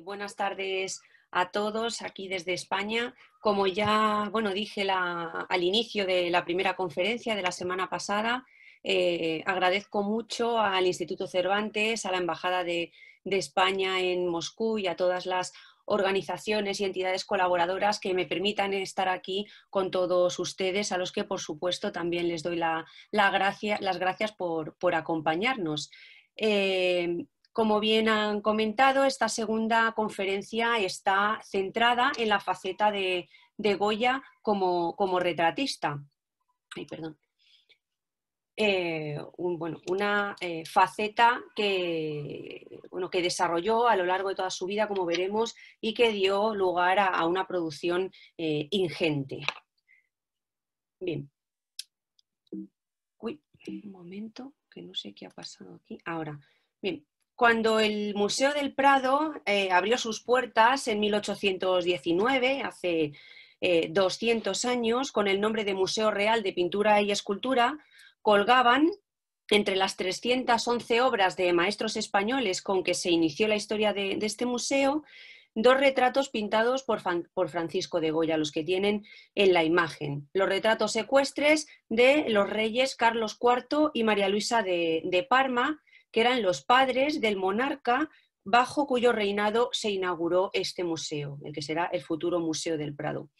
buenas tardes a todos aquí desde España. Como ya bueno, dije al inicio de la primera conferencia de la semana pasada, eh, agradezco mucho al Instituto Cervantes, a la Embajada de, España en Moscú y a todas las organizaciones y entidades colaboradoras que me permitan estar aquí con todos ustedes, a los que por supuesto también les doy las gracias por, acompañarnos. Eh, como bien han comentado, esta segunda conferencia está centrada en la faceta de, Goya como, retratista. Ay, perdón. Eh, bueno, una eh, faceta que, bueno, que, desarrolló a lo largo de toda su vida, como veremos, y que dio lugar a, una producción eh, ingente. Bien. un momento, que no sé qué ha pasado aquí. Ahora, bien, cuando el Museo del Prado eh, abrió sus puertas en 1819, hace 200 eh, años, con el nombre de Museo Real de Pintura y Escultura, colgaban entre las 311 obras de maestros españoles con que se inició la historia de, este museo, dos retratos pintados por, Francisco de Goya, los que tienen en la imagen. Los retratos ecuestres de los reyes Carlos IV y María Luisa de Parma, que eran los padres del monarca bajo cuyo reinado se inauguró este museo, el que será el futuro Museo del Prado.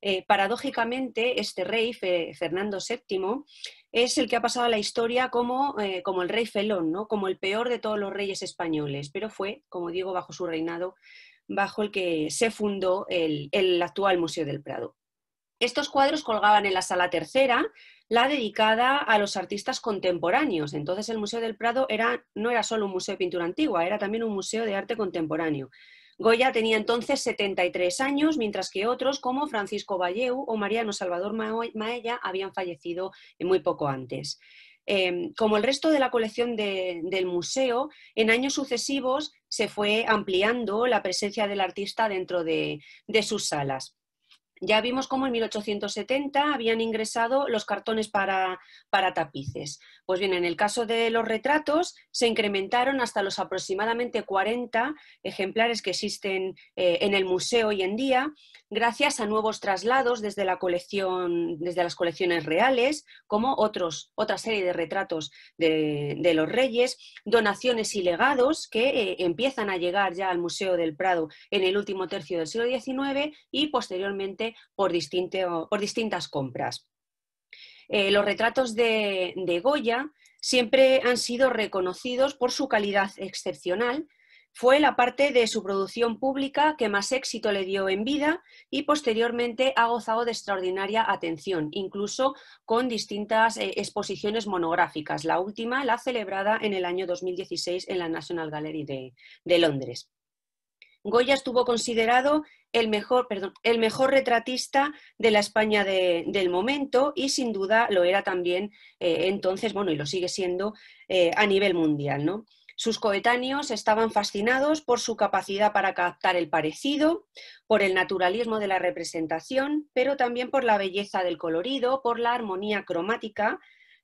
Eh, paradójicamente, este rey, Fernando VII, es el que ha pasado a la historia eh, como, el rey felón, ¿no? como el peor de todos los reyes españoles, pero fue, como digo, bajo su reinado, bajo el que se fundó el, el actual Museo del Prado. Estos cuadros colgaban en la sala tercera, la dedicada a los artistas contemporáneos. Entonces el Museo del Prado no era solo un museo de pintura antigua, era también un museo de arte contemporáneo. Goya tenía entonces 73 años, mientras que otros como Francisco Valleu o Mariano Salvador Maella habían fallecido muy poco antes. Em, como el resto de la colección del museo, en años sucesivos se fue ampliando la presencia del artista dentro de sus salas. Ya vimos cómo en 1870 habían ingresado los cartones para, para tapices. Pues bien, en el caso de los retratos se incrementaron hasta los aproximadamente 40 ejemplares que existen eh, en el museo hoy en día, gracias a nuevos traslados desde, la colección, desde las colecciones reales, como otros, otra serie de retratos de, los reyes, donaciones y legados que eh, empiezan a llegar ya al Museo del Prado en el último tercio del siglo XIX y posteriormente por, distintas compras. Eh, los retratos de, Goya siempre han sido reconocidos por su calidad excepcional, fue la parte de su producción pública que más éxito le dio en vida y posteriormente ha gozado de extraordinaria atención, incluso con distintas eh, exposiciones monográficas, la última la celebrada en el año 2016 en la National Gallery de Londres. Goya estuvo considerado el mejor, perdón, el mejor retratista de la España del momento y sin duda lo era también eh, entonces, bueno, y lo sigue siendo eh, a nivel mundial. Sus coetáneos estaban fascinados por su capacidad para captar el parecido, por el naturalismo de la representación, pero también por la belleza del colorido, por la armonía cromática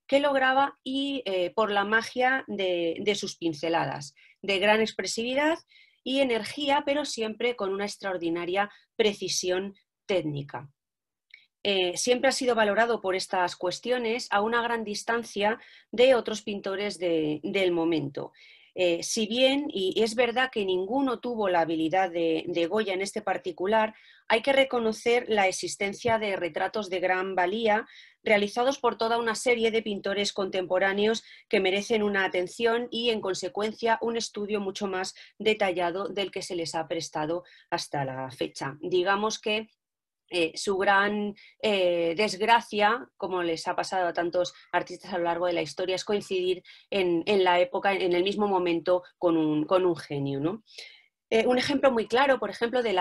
que lograba y eh, por la magia de sus pinceladas, de gran expresividad y energía, pero siempre con una extraordinaria precisión técnica. Eh, siempre ha sido valorado por estas cuestiones a una gran distancia de otros pintores del momento. Eh, si bien, y es verdad que ninguno tuvo la habilidad de, Goya en este particular, hay que reconocer la existencia de retratos de gran valía realizados por toda una serie de pintores contemporáneos que merecen una atención y, en consecuencia, un estudio mucho más detallado del que se les ha prestado hasta la fecha. Digamos que eh, su gran eh, desgracia, como les ha pasado a tantos artistas a lo largo de la historia, es coincidir en, la época, en el mismo momento, con un, genio. Eh, un ejemplo muy claro, por ejemplo, del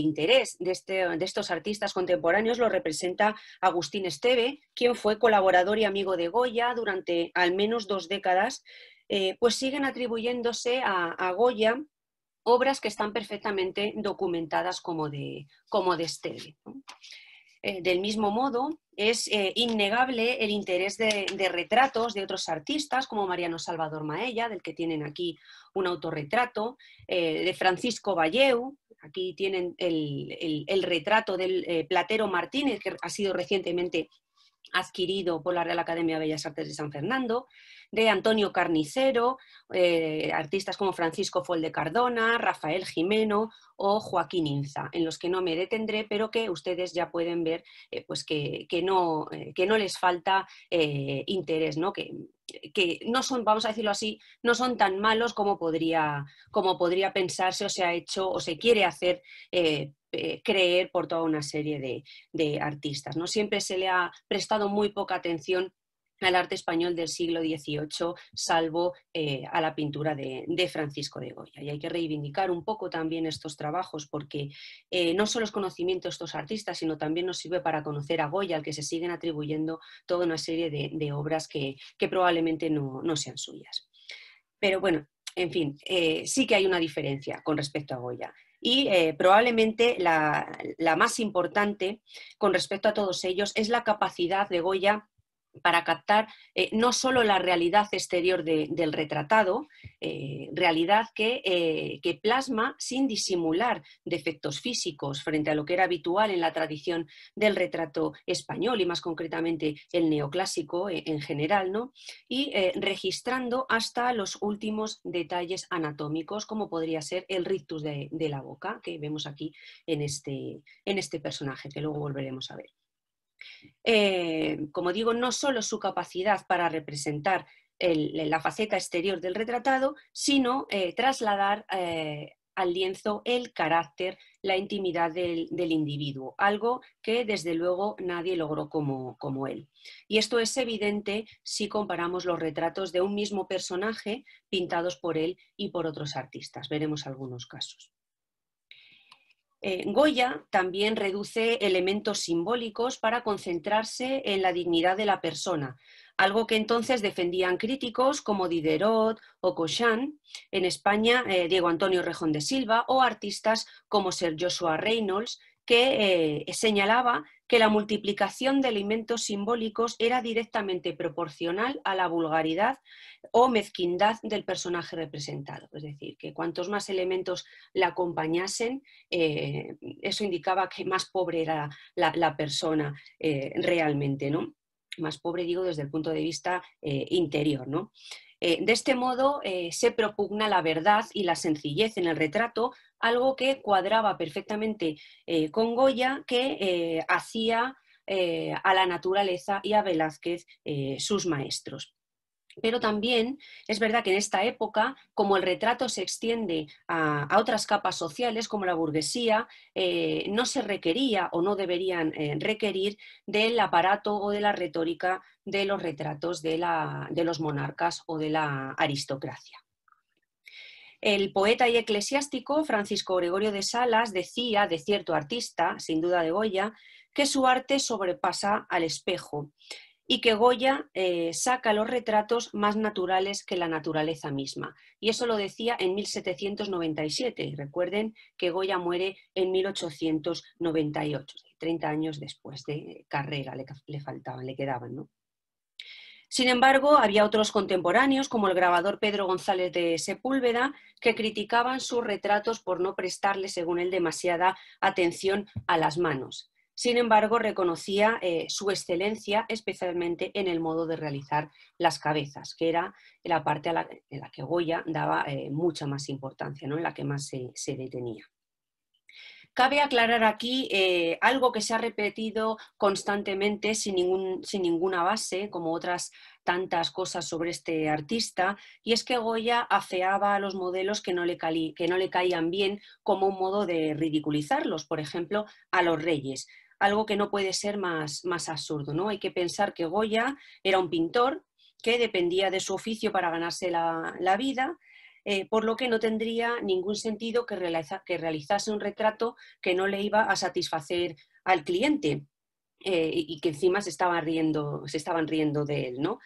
interés este, de, estos artistas contemporáneos lo representa Agustín Esteve, quien fue colaborador y amigo de Goya durante al menos dos décadas, pues siguen atribuyéndose a Goya obras que están perfectamente documentadas como de, como eh, del mismo modo, es eh, innegable el interés de, retratos de otros artistas, como Mariano Salvador Maella, del que tienen aquí un autorretrato, eh, de Francisco Valleu, aquí tienen el retrato del Platero Martínez, que ha sido recientemente adquirido por la Real Academia de Bellas Artes de San Fernando, de Antonio Carnicero, eh, artistas como Francisco Folde Cardona, Rafael Jimeno o Joaquín Inza, en los que no me detendré, pero que ustedes ya pueden ver eh, pues que, no, eh, que, no, les falta interés, ¿no? Que, que no son, vamos a decirlo así, no son tan malos como podría, como podría pensarse o se ha hecho o se quiere hacer creer por toda una serie de, de, artistas. ¿no? Siempre se le ha prestado muy poca atención al arte español del siglo XVIII, salvo eh, a la pintura de, Francisco de Goya. Y hay que reivindicar un poco también estos trabajos, porque eh, no solo es conocimiento de estos artistas, sino también nos sirve para conocer a Goya, al que se siguen atribuyendo toda una serie de, obras que, probablemente no, sean suyas. Pero bueno, en fin, eh, sí que hay una diferencia con respecto a Goya y probablemente la, más importante con respecto a todos ellos es la capacidad de Goya para captar eh, no solo la realidad exterior del retratado, eh, realidad eh, que, plasma sin disimular defectos físicos frente a lo que era habitual en la tradición del retrato español y más concretamente el neoclásico en general, y registrando hasta los últimos detalles anatómicos como podría ser el rictus de, la boca que vemos aquí este, en este personaje que luego volveremos a ver. Eh, como digo, no solo su capacidad para representar la faceta exterior del retratado, sino eh, trasladar eh, al lienzo el carácter, la intimidad del, del, individuo, algo que desde luego nadie logró como, como, él. Y esto es evidente si comparamos los retratos de un mismo personaje pintados por él y por otros artistas. Veremos algunos casos. Eh, Goya también reduce elementos simbólicos para concentrarse en la dignidad de la persona, algo que entonces defendían críticos como Diderot o Cochin, en España eh, Diego Antonio Rejón de Silva, o artistas como Sir Joshua Reynolds, que eh, señalaba que la multiplicación de elementos simbólicos era directamente proporcional a la vulgaridad o mezquindad del personaje representado. Es decir, que cuantos más elementos la acompañasen, eh, eso indicaba que más pobre era la, persona eh, realmente, ¿no? Más pobre, digo, desde el punto de vista interior, ¿no? de este modo se propugna la verdad y la sencillez en el retrato algo que cuadraba perfectamente eh, con Goya, que eh, hacía eh, a la naturaleza y a Velázquez sus maestros. Pero también es verdad que en esta época, como el retrato se extiende a, otras capas sociales, como la burguesía, no se requería o no deberían requerir del aparato o de la retórica de los retratos de los monarcas o de la aristocracia. El poeta y eclesiástico Francisco Gregorio de Salas decía de cierto artista, sin duda de Goya, que su arte sobrepasa al espejo y que Goya eh, saca los retratos más naturales que la naturaleza misma. Y eso lo decía en 1797. Recuerden que Goya muere en 1898, 30 años después de carrera le, le faltaban, le quedaban. ¿no? Sin embargo, había otros contemporáneos, como el grabador Pedro González de Sepúlveda, que criticaban sus retratos por no prestarle, según él, demasiada atención a las manos. Sin embargo, reconocía eh, su excelencia, especialmente en el modo de realizar las cabezas, que era la parte a en la que Goya daba eh, mucha más importancia, ¿no? en la que más se detenía. Cabe aclarar aquí eh, algo que se ha repetido constantemente sin, ninguna base, como otras tantas cosas sobre este artista, y es que Goya afeaba a los modelos que no le, que no le caían bien como un modo de ridiculizarlos, por ejemplo, a los reyes algo que no puede ser más, absurdo. ¿no? Hay que pensar que Goya era un pintor que dependía de su oficio para ganarse la, la vida eh, por lo que no tendría ningún sentido que, realizase un retrato que no le iba a satisfacer al cliente eh, y que encima se, riendo, se estaban riendo de él, ¿no?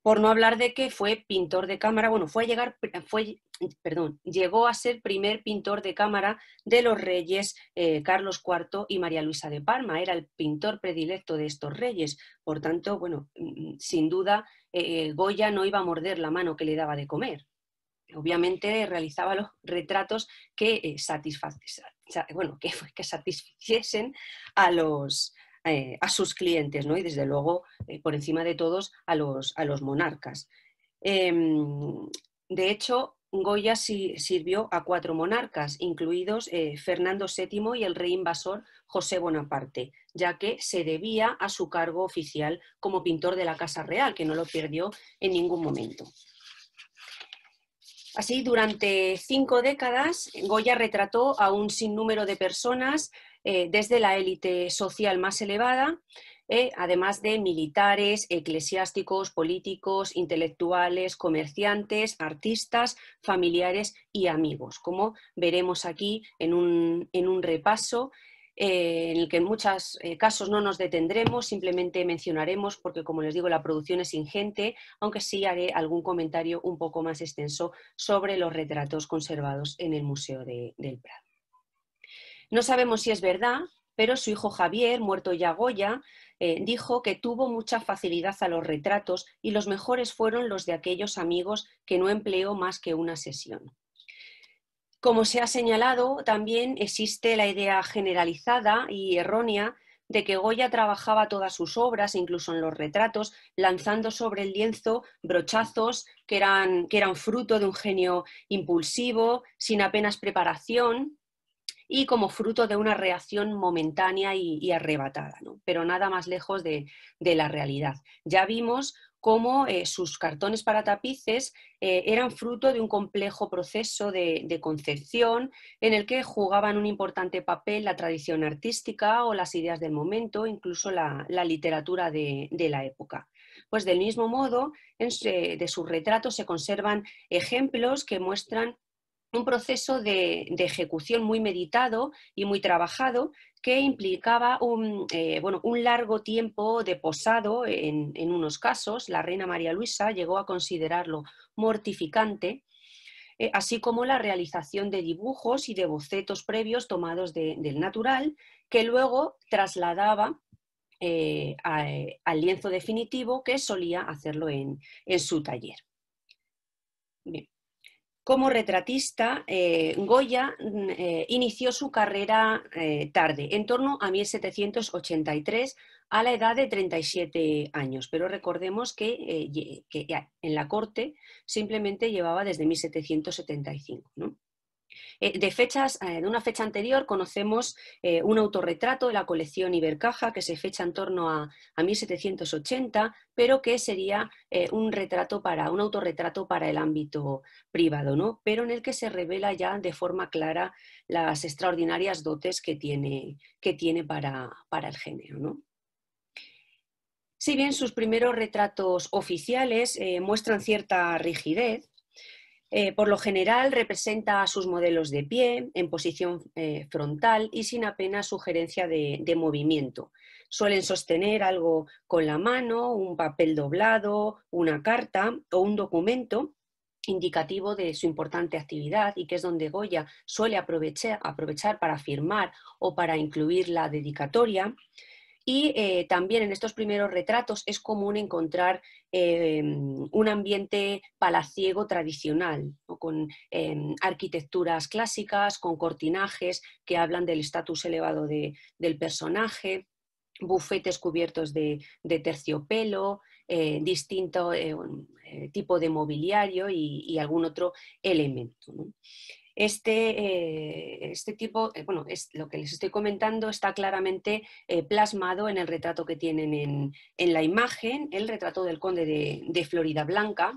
Por no hablar de que fue pintor de cámara, bueno, fue a llegar, fue, perdón, llegó a ser primer pintor de cámara de los reyes eh, Carlos IV y María Luisa de Parma, era el pintor predilecto de estos reyes, por tanto, bueno, mm, sin duda, Goya no iba a morder la mano que le daba de comer obviamente realizaba los retratos que, bueno, satisficiesen a, sus clientes, ¿no? y desde luego, eh, por encima de todos, a los, monarcas. Em, de hecho, Goya sirvió a cuatro monarcas, incluidos eh, Fernando VII y el rey invasor José Bonaparte, ya que se debía a su cargo oficial como pintor de la Casa Real, que no lo perdió en ningún momento. Así, durante cinco décadas, Goya retrató a un sinnúmero de personas eh, desde la élite social más elevada, eh, además de militares, eclesiásticos, políticos, intelectuales, comerciantes, artistas, familiares y amigos, como veremos aquí en un, en un repaso eh, en el que en muchos eh, casos no nos detendremos, simplemente mencionaremos, porque como les digo, la producción es ingente, aunque sí haré algún comentario un poco más extenso sobre los retratos conservados en el Museo del Prado. No sabemos si es verdad, pero su hijo Javier, muerto ya Goya, eh, dijo que tuvo mucha facilidad a los retratos y los mejores fueron los de aquellos amigos que no empleó más que una sesión. Como se ha señalado, también existe la idea generalizada y errónea de que Goya trabajaba todas sus obras, incluso en los retratos, lanzando sobre el lienzo brochazos que eran, que eran fruto de un genio impulsivo, sin apenas preparación y como fruto de una reacción momentánea y, arrebatada, pero nada más lejos de la realidad. Ya vimos cómo eh, sus cartones para tapices eh, eran fruto de un complejo proceso de, concepción en el que jugaban un importante papel la tradición artística o las ideas del momento, incluso la, literatura de, la época. Pues del mismo modo, de sus retratos se conservan ejemplos que muestran un proceso de, ejecución muy meditado y muy trabajado que implicaba un, eh, un largo tiempo de posado en, unos casos. La reina María Luisa llegó a considerarlo mortificante, eh, así como la realización de dibujos y de bocetos previos tomados del natural, que luego trasladaba eh, al lienzo definitivo que solía hacerlo en, en su taller. Como retratista, eh, Goya mm, eh, inició su carrera eh, tarde, en torno a 1783, a la edad de 37 años. Pero recordemos que, que en la corte simplemente llevaba desde 1775. ¿no? Eh, de, fechas, eh, una fecha anterior conocemos eh, un autorretrato de la colección Ibercaja que se fecha en torno a, 1780, pero que sería un retrato para un autorretrato para el ámbito privado, ¿no? Pero en el que se revela ya de forma clara las extraordinarias dotes que tiene, para, el género, Si bien sus primeros retratos oficiales muestran cierta rigidez, eh, por lo general representa a sus modelos de pie, en posición eh, frontal y sin apenas sugerencia de, movimiento. Suelen sostener algo con la mano, un papel doblado, una carta o un documento indicativo de su importante actividad y que es donde Goya suele aprovechar, para firmar o para incluir la dedicatoria. Y eh, también en estos primeros retratos es común encontrar eh, mm, un ambiente palaciego tradicional, con em, arquitecturas clásicas, con cortinajes que hablan del estatus elevado del personaje, bufetes cubiertos de, terciopelo, eh, distinto eh, tipo de mobiliario y, algún otro elemento. Este, eh, este, tipo, eh, bueno, es, lo que les estoy comentando está claramente eh, plasmado en el retrato que tienen en, la imagen, el retrato del conde de, Florida Blanca,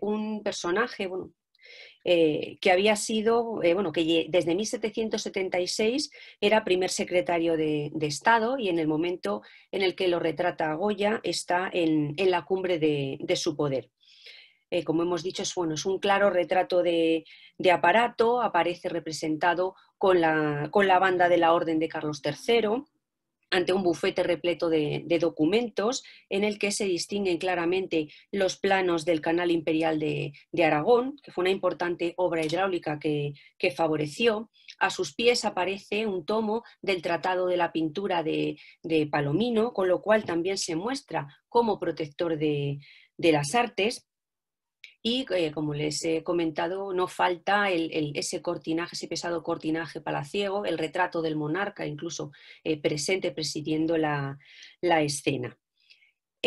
un personaje, que había sido, bueno, que desde 1776 era primer secretario de, Estado y en el momento en el que lo retrata Goya está en, la cumbre de su poder. Eh, como hemos dicho, es, bueno, un claro retrato de, aparato, aparece representado con la, banda de la Orden de Carlos III ante un bufete repleto de, documentos en el que se distinguen claramente los planos del Canal Imperial de, Aragón, que fue una importante obra hidráulica que, favoreció. A sus pies aparece un tomo del Tratado de la Pintura de Palomino, con lo cual también se muestra como protector de las artes y eh, como les he comentado, no falta el, ese cortinaje, ese pesado cortinaje palaciego, el retrato del monarca incluso eh, presente presidiendo la escena.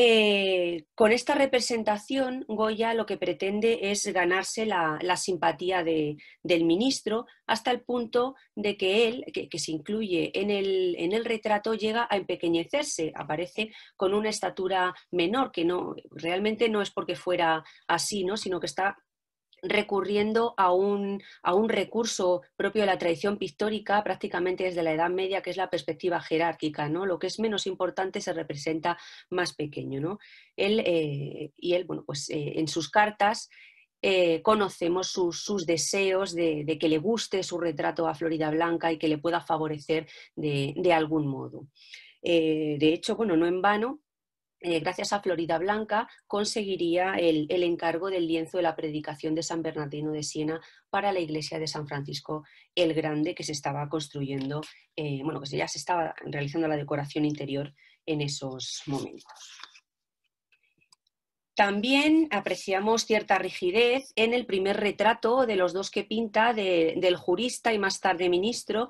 Eh, con esta representación, Goya lo que pretende es ganarse la, simpatía del ministro hasta el punto de que él, que, se incluye en el, retrato, llega a empequeñecerse, aparece con una estatura menor, que no, realmente no es porque fuera así, sino que está recurriendo a un, recurso propio de la tradición pictórica prácticamente desde la Edad Media, que es la perspectiva jerárquica, ¿no? Lo que es menos importante se representa más pequeño, ¿no? Él, eh, y él, bueno, pues eh, en sus cartas eh, conocemos sus, deseos de, que le guste su retrato a Florida Blanca y que le pueda favorecer de, de algún modo. de hecho, bueno, no en vano, eh, gracias a Florida Blanca, conseguiría el, encargo del lienzo de la predicación de San Bernardino de Siena para la iglesia de San Francisco el Grande, que se estaba construyendo, eh, bueno, que ya se estaba realizando la decoración interior en esos momentos. También apreciamos cierta rigidez en el primer retrato de los dos que pinta del jurista y más tarde ministro,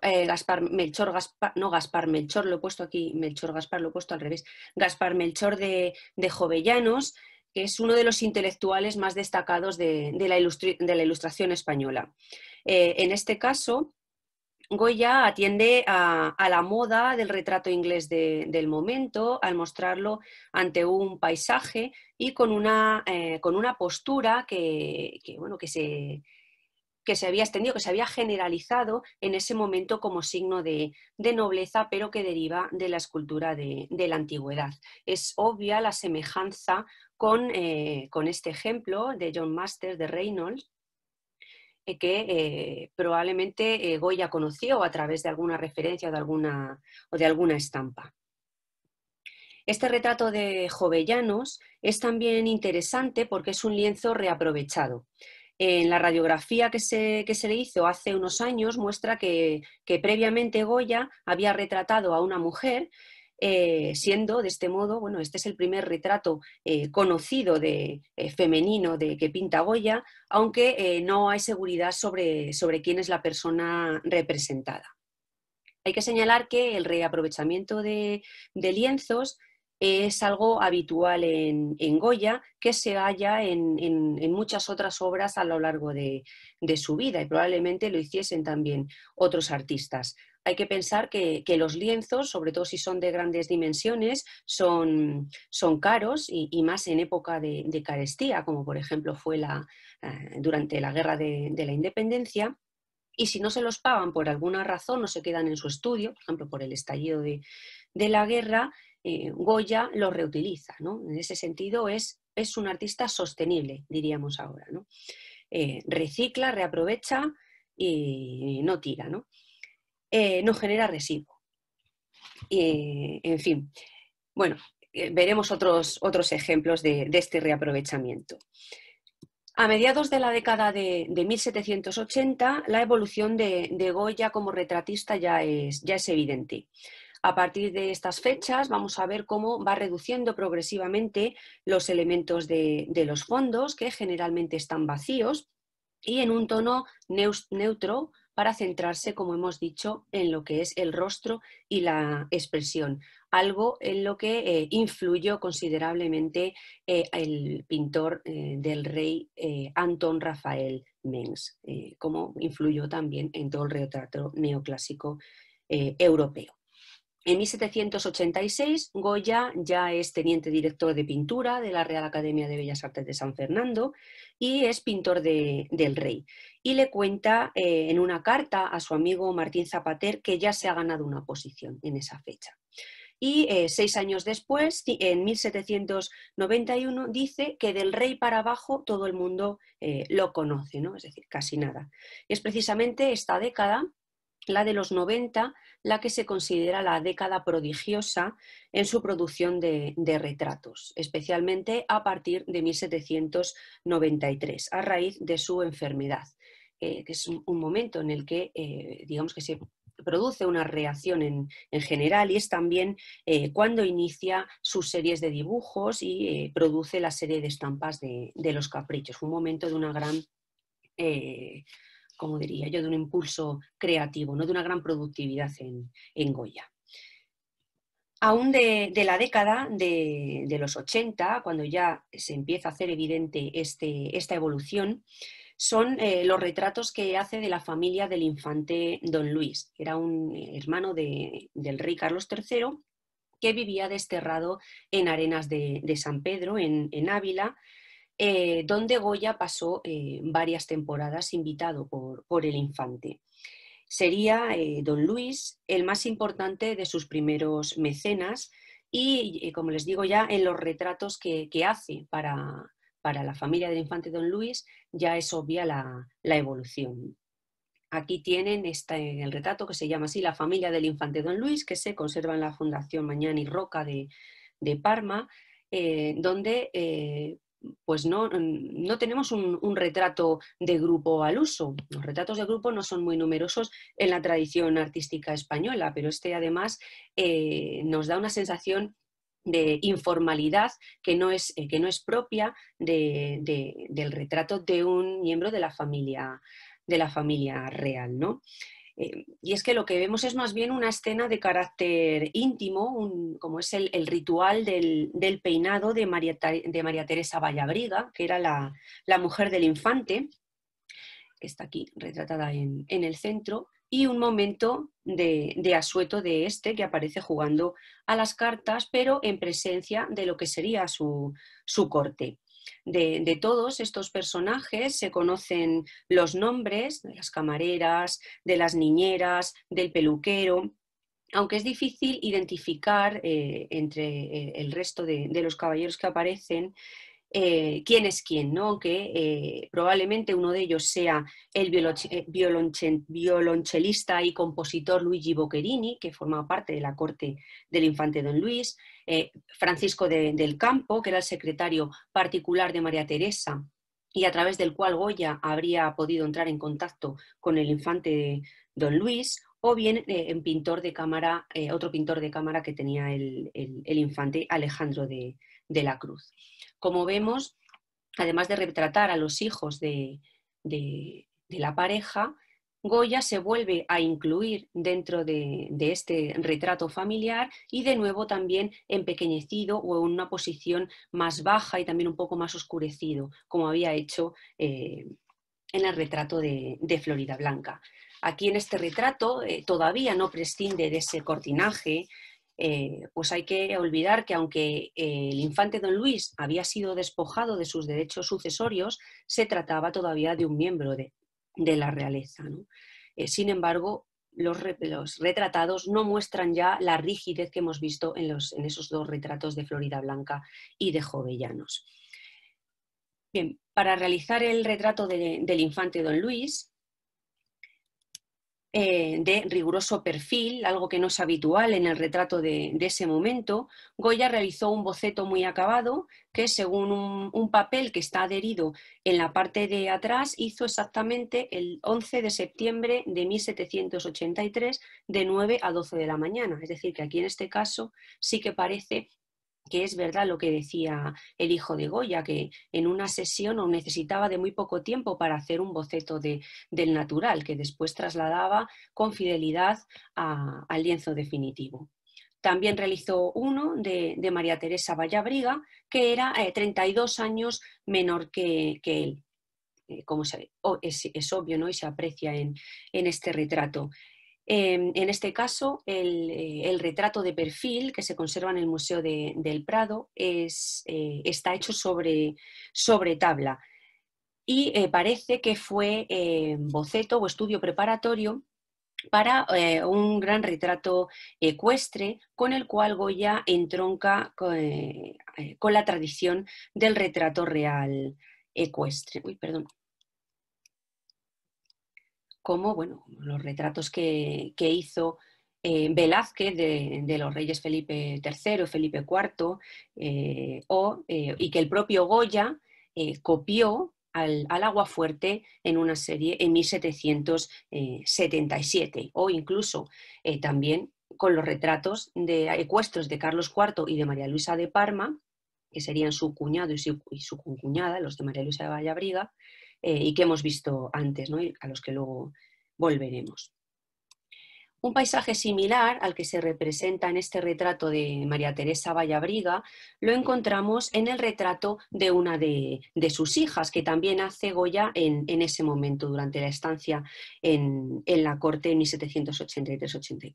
eh, Gaspar, Melchor, no Gaspar Melchor, lo he puesto aquí, Melchor Gaspar, lo he puesto al revés, Gaspar Melchor de, Jovellanos, que es uno de los intelectuales más destacados de, la, ilustración española. Eh, en este caso, Goya atiende a, la moda del retrato inglés del momento al mostrarlo ante un paisaje y con una, eh, postura que, que, se, había extendido, que se había generalizado en ese momento como signo de, nobleza, pero que deriva de la escultura de, la antigüedad. Es obvia la semejanza con, eh, con este ejemplo de John Masters de Reynolds que eh, probablemente eh, Goya conoció a través de alguna referencia o de alguna, o de alguna estampa. Este retrato de Jovellanos es también interesante porque es un lienzo reaprovechado. En la radiografía que se, le hizo hace unos años muestra que, que previamente Goya había retratado a una mujer eh, siendo de este modo, bueno, este es el primer retrato eh, conocido de, eh, femenino de que pinta Goya, aunque no hay seguridad sobre, quién es la persona representada. Hay que señalar que el reaprovechamiento de, lienzos es algo habitual en, Goya, que se halla en, muchas otras obras a lo largo de, su vida y probablemente lo hiciesen también otros artistas hay que pensar que, los lienzos, sobre todo si son de grandes dimensiones, son, son caros y, más en época de, carestía, como por ejemplo fue la, eh, durante la guerra de, la independencia y si no se los pagan por alguna razón, no se quedan en su estudio, por ejemplo, por el estallido de, la guerra, eh, Goya los reutiliza. ¿no? En ese sentido, es, es, un artista sostenible, diríamos ahora. ¿no? Eh, recicla, reaprovecha y no tira. ¿no? Eh, no genera residuo. en fin, bueno, eh, veremos otros, ejemplos de, este reaprovechamiento. A mediados de la década de, 1780, la evolución de, Goya como retratista ya es, ya es evidente. A partir de estas fechas vamos a ver cómo va reduciendo progresivamente los elementos de, los fondos, que generalmente están vacíos, y en un tono neutro para centrarse, como hemos dicho, en lo que es el rostro y la expresión, algo en lo que eh, influyó considerablemente eh, el pintor eh, del rey Anton Rafael Mengs, como influyó también en todo el retrato neoclásico europeo. En 1786, Goya ya es teniente director de pintura de la Real Academia de Bellas Artes de San Fernando y es pintor del rey. Y le cuenta eh, en una carta a su amigo Martín Zapater que ya se ha ganado una posición en esa fecha. Y eh, seis años después, en 1791, dice que del rey para abajo todo el mundo eh, lo conoce, ¿no? es decir, casi nada. Y es precisamente esta década, la de los 90, la que se considera la década prodigiosa en su producción de, retratos, especialmente a partir de 1793, a raíz de su enfermedad, eh, que es un, momento en el que, eh, digamos que se produce una reacción en, general y es también eh, cuando inicia sus series de dibujos y produce la serie de estampas de, los caprichos. un momento de una gran como diría yo, de un impulso creativo, ¿no? de una gran productividad en, Goya. Aún de, la década de, los 80, cuando ya se empieza a hacer evidente este, esta evolución, son eh, los retratos que hace de la familia del infante Don Luis. Era un hermano del rey Carlos III que vivía desterrado en Arenas de, San Pedro, en, en Ávila, eh, donde Goya pasó eh, varias temporadas invitado por, el infante. Sería eh, don Luis el más importante de sus primeros mecenas y, como les digo ya, en los retratos que, hace para, la familia del infante don Luis ya es obvia la, evolución. Aquí tienen el retrato que se llama así La familia del infante don Luis, que se conserva en la Fundación Mañana y Roca de, Parma, donde pues no, mm, no tenemos un, retrato de grupo al uso. Los retratos de grupo no son muy numerosos en la tradición artística española, pero este además eh, nos da una sensación de informalidad que no es, eh, que no es propia del retrato de un miembro de la familia, de la familia real. ¿no? Eh, y es que lo que vemos es más bien una escena de carácter íntimo, como es el, ritual del, peinado de María, Teresa Vallabriga, que era la, mujer del infante, que está aquí retratada en, el centro, y un momento de, asueto de este que aparece jugando a las cartas, pero en presencia de lo que sería su corte de, todos estos personajes, se conocen los nombres de las camareras, de las niñeras, del peluquero, aunque es difícil identificar eh, entre eh, el resto de los caballeros que aparecen eh, quién es quién, ¿no? Que eh, probablemente uno de ellos sea el eh, violonchelista y compositor Luigi Boccherini, que formaba parte de la corte del infante Don Luis, Francisco del Campo, que era el secretario particular de María Teresa y a través del cual Goya habría podido entrar en contacto con el infante Don Luis, o bien en pintor de cámara, otro pintor de cámara que tenía el, infante Alejandro de la Cruz como vemos, además de retratar a los hijos de, la pareja, Goya se vuelve a incluir dentro de, este retrato familiar y de nuevo también empequeñecido o en una posición más baja y también un poco más oscurecido, como había hecho eh, en el retrato de, Florida Blanca. Aquí en este retrato eh, todavía no prescinde de ese cortinaje, eh, pues hay que olvidar que aunque eh, el infante don Luis había sido despojado de sus derechos sucesorios, se trataba todavía de un miembro de, la realeza. Eh, sin embargo, los, retratados no muestran ya la rigidez que hemos visto en, esos dos retratos de Florida Blanca y de Jovellanos. Bien, para realizar el retrato del infante don Luis, eh, de riguroso perfil, algo que no es habitual en el retrato de, ese momento, Goya realizó un boceto muy acabado que, según un, un, papel que está adherido en la parte de atrás, hizo exactamente el 11 de septiembre de 1783 de 9 a 12 de la mañana. Es decir, que aquí en este caso sí que parece que es verdad lo que decía el hijo de Goya, que en una sesión o necesitaba de muy poco tiempo para hacer un boceto de, del natural, que después trasladaba con fidelidad al lienzo definitivo. También realizó uno de, María Teresa Vallabriga, que era 32 eh, años menor que, que él eh, como es, obvio ¿no? y se aprecia en, en este retrato. Em, en este caso, eh, el, retrato de perfil que se conserva en el Museo del Prado eh, está hecho sobre, sobre tabla y eh, parece que fue boceto o estudio preparatorio para un gran retrato ecuestre con el cual Goya entronca con la tradición del retrato real ecuestre. Uy, perdón como bueno, los retratos que, hizo eh, Velázquez de, los reyes Felipe III, Felipe IV, eh, o, eh, y que el propio Goya copió al, al Aguafuerte en una serie en 1777, o incluso también con los retratos de ecuestres de Carlos IV y de María Luisa de Parma, que serían su cuñado y su, y los de María Luisa de Vallabriga, eh, y que hemos visto antes, a los que luego volveremos. Un paisaje similar al que se representa en este retrato de María Teresa Vallabriga lo encontramos en el retrato de una de, sus hijas, que también hace Goya en, ese momento, durante la estancia en, la corte en 1783-84.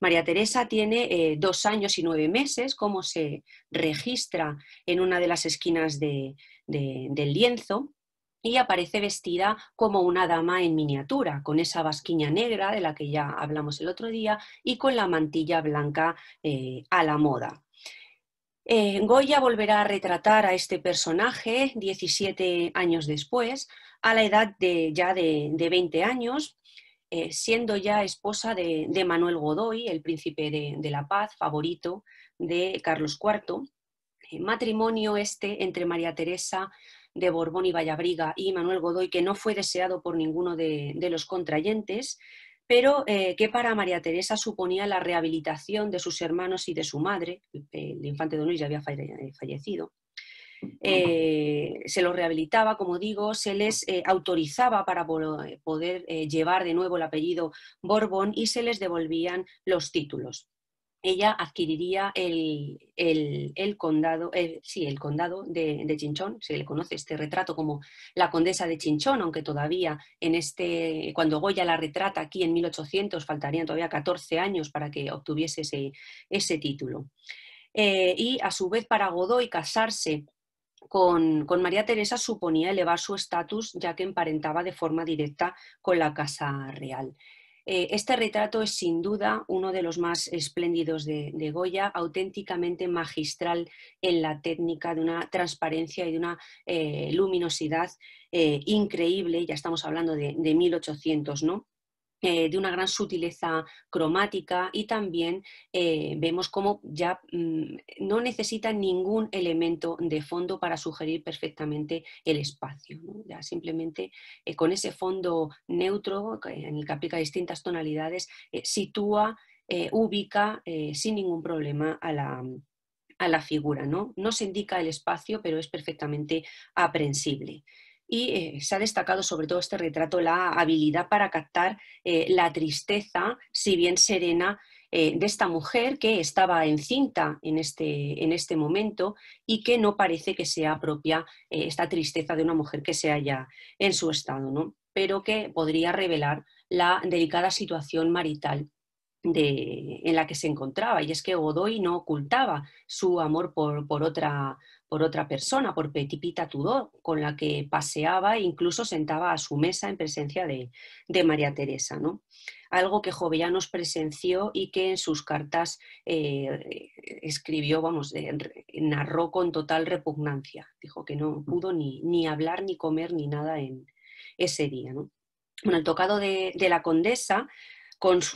María Teresa tiene eh, dos años y nueve meses, como se registra en una de las esquinas del lienzo, y aparece vestida como una dama en miniatura, con esa basquiña negra de la que ya hablamos el otro día y con la mantilla blanca eh, a la moda. Eh, Goya volverá a retratar a este personaje 17 años después, a la edad de, ya de, 20 años, eh, siendo ya esposa de, Manuel Godoy, el príncipe de, la paz favorito de Carlos IV. matrimonio este entre María Teresa de Borbón y Vallabriga y Manuel Godoy, que no fue deseado por ninguno de, los contrayentes, pero eh, que para María Teresa suponía la rehabilitación de sus hermanos y de su madre, el infante Don Luis ya había eh, fallecido, eh, se los rehabilitaba, como digo, se les autorizaba para poder llevar de nuevo el apellido Borbón y se les devolvían los títulos ella adquiriría el, condado, eh, sí, el condado de, Chinchón, se le conoce este retrato como la condesa de Chinchón, aunque todavía en este, cuando Goya la retrata aquí en 1800, faltarían todavía 14 años para que obtuviese ese, título. Eh, y a su vez para Godoy casarse con, con, María Teresa suponía elevar su estatus, ya que emparentaba de forma directa con la Casa Real. Eh, este retrato es sin duda uno de los más espléndidos de, Goya, auténticamente magistral en la técnica, de una transparencia y de una eh, luminosidad eh, increíble, ya estamos hablando de, de 1800, ¿no? Eh, de una gran sutileza cromática y también eh, vemos cómo ya mm, no necesita ningún elemento de fondo para sugerir perfectamente el espacio. Ya simplemente eh, con ese fondo neutro en el que aplica distintas tonalidades sitúa, ubica sin ningún problema a la, figura. no se indica el espacio, pero es perfectamente aprensible y eh, se ha destacado sobre todo este retrato la habilidad para captar eh, la tristeza, si bien serena, eh, de esta mujer que estaba encinta en este, en este momento y que no parece que sea propia esta tristeza de una mujer que se halla en su estado, ¿no? pero que podría revelar la delicada situación marital de, en la que se encontraba. Y es que Godoy no ocultaba su amor por, por, otra, por otra persona, por Petipita Tudor, con la que paseaba e incluso sentaba a su mesa en presencia de, María Teresa. ¿no? Algo que Jovellanos presenció y que en sus cartas eh, escribió, vamos, narró con total repugnancia. Dijo que no pudo ni, ni hablar, ni comer, ni nada en ese día. ¿no? Bueno, el tocado de la condesa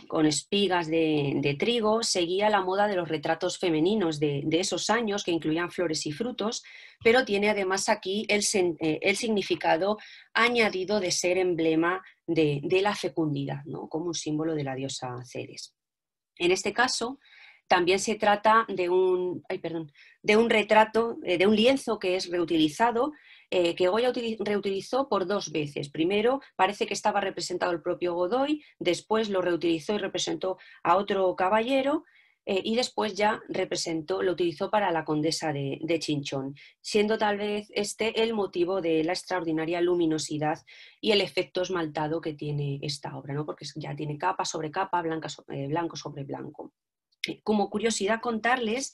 con, espigas de, trigo, seguía la moda de los retratos femeninos de, esos años que incluían flores y frutos, pero tiene además aquí el, eh, significado añadido de ser emblema de, la fecundidad, como un símbolo de la diosa Ceres. En este caso, también se trata de un, de un retrato, eh, de un lienzo que es reutilizado eh, que Goya reutilizó por dos veces. Primero, parece que estaba representado el propio Godoy, después lo reutilizó y representó a otro caballero, eh, y después ya representó, lo utilizó para la condesa de, Chinchón, siendo tal vez este el motivo de la extraordinaria luminosidad y el efecto esmaltado que tiene esta obra, porque ya tiene capa sobre capa, eh, blanco sobre blanco. Como curiosidad contarles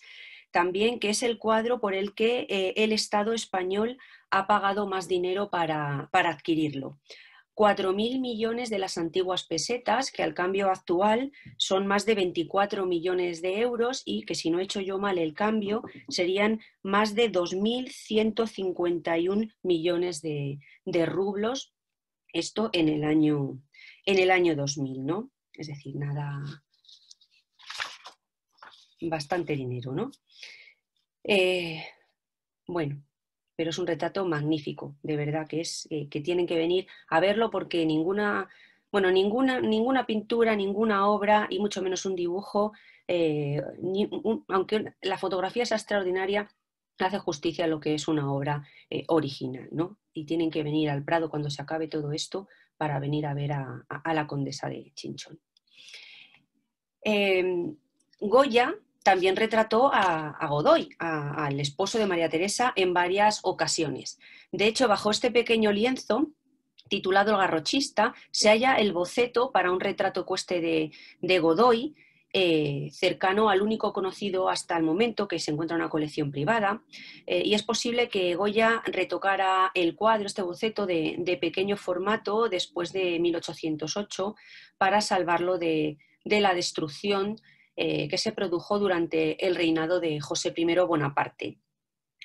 también, que es el cuadro por el que eh, el Estado español ha pagado más dinero para, para adquirirlo. 4.000 millones de las antiguas pesetas, que al cambio actual son más de 24 millones de euros y que si no he hecho yo mal el cambio, serían más de 2.151 millones de, de, rublos, esto en el año, en el año 2000, ¿no? Es decir, nada, bastante dinero, ¿no? Eh, bueno, pero es un retrato magnífico, de verdad, que es eh, que tienen que venir a verlo porque ninguna, bueno, ninguna, ninguna pintura, ninguna obra y mucho menos un dibujo, eh, aunque la fotografía sea extraordinaria, hace justicia a lo que es una obra original, Y tienen que venir al Prado cuando se acabe todo esto para venir a ver a la condesa de Chinchón. Em, Goya también retrató a, Godoy, al esposo de María Teresa, en varias ocasiones. De hecho, bajo este pequeño lienzo, titulado El garrochista, se halla el boceto para un retrato cueste de, de Godoy, eh, cercano al único conocido hasta el momento, que se encuentra en una colección privada, eh, y es posible que Goya retocara el cuadro, este boceto de, pequeño formato después de 1808, para salvarlo de, de la destrucción eh, que se produjo durante el reinado de José I Bonaparte,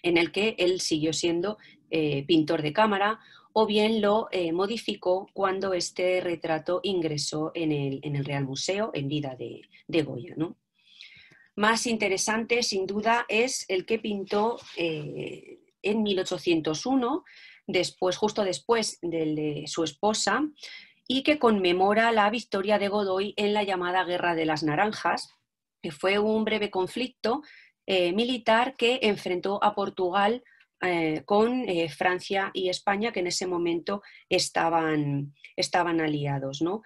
en el que él siguió siendo eh, pintor de cámara o bien lo eh, modificó cuando este retrato ingresó en el, Real Museo en vida de, Goya. Más interesante, sin duda, es el que pintó en 1801, después, justo después del de su esposa, y que conmemora la victoria de Godoy en la llamada Guerra de las Naranjas, fue un breve conflicto eh, militar que enfrentó a Portugal eh, con eh, Francia y España, que en ese momento estaban, estaban aliados. ¿no?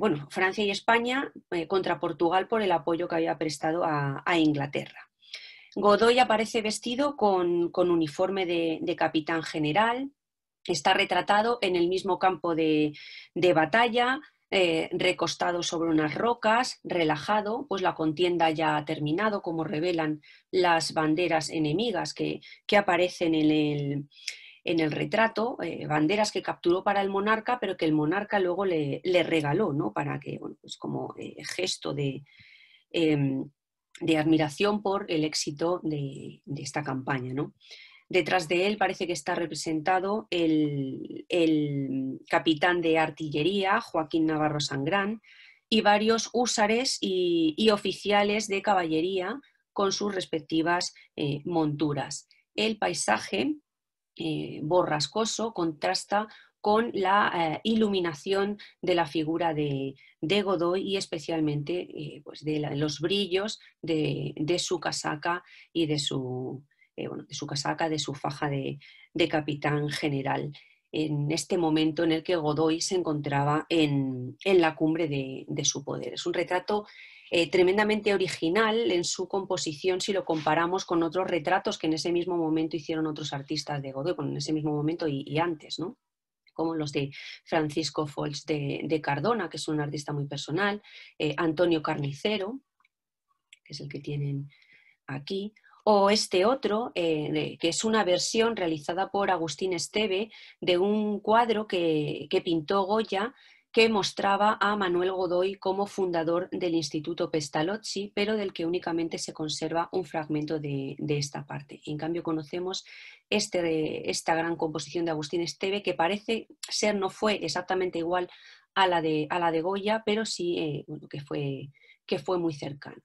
bueno, Francia y España contra Portugal por el apoyo que había prestado a, Inglaterra. Godoy aparece vestido con, uniforme de, capitán general, está retratado en el mismo campo de batalla, eh, recostado sobre unas rocas, relajado, pues la contienda ya ha terminado, como revelan las banderas enemigas que, aparecen en el, retrato, eh, banderas que capturó para el monarca, pero que el monarca luego le, regaló, ¿no? Para que, pues como eh, gesto em, de, admiración por el éxito de, de esta campaña, ¿no? Detrás de él parece que está representado el, capitán de artillería, Joaquín Navarro Sangrán, y varios húsares y, oficiales de caballería con sus respectivas eh, monturas. El paisaje eh, borrascoso contrasta con la eh, iluminación de la figura de, Godoy y especialmente pues de los brillos de, su casaca y de su, eh, de su casaca, de su faja de, capitán general, en este momento en el que Godoy se encontraba en, la cumbre de, su poder. Es un retrato eh, tremendamente original en su composición si lo comparamos con otros retratos que en ese mismo momento hicieron otros artistas de Godoy, en ese mismo momento y, antes, como los de Francisco Folch de, Cardona, que es un artista muy personal, eh, Antonio Carnicero, que es el que tienen aquí, o este otro, eh, que es una versión realizada por Agustín Esteve de un cuadro que, pintó Goya que mostraba a Manuel Godoy como fundador del Instituto Pestalozzi, pero del que únicamente se conserva un fragmento de, esta parte. En cambio, conocemos este, esta gran composición de Agustín Esteve, que parece ser no fue exactamente igual a la de, a la de Goya, pero sí eh, que, fue, que fue muy cercana.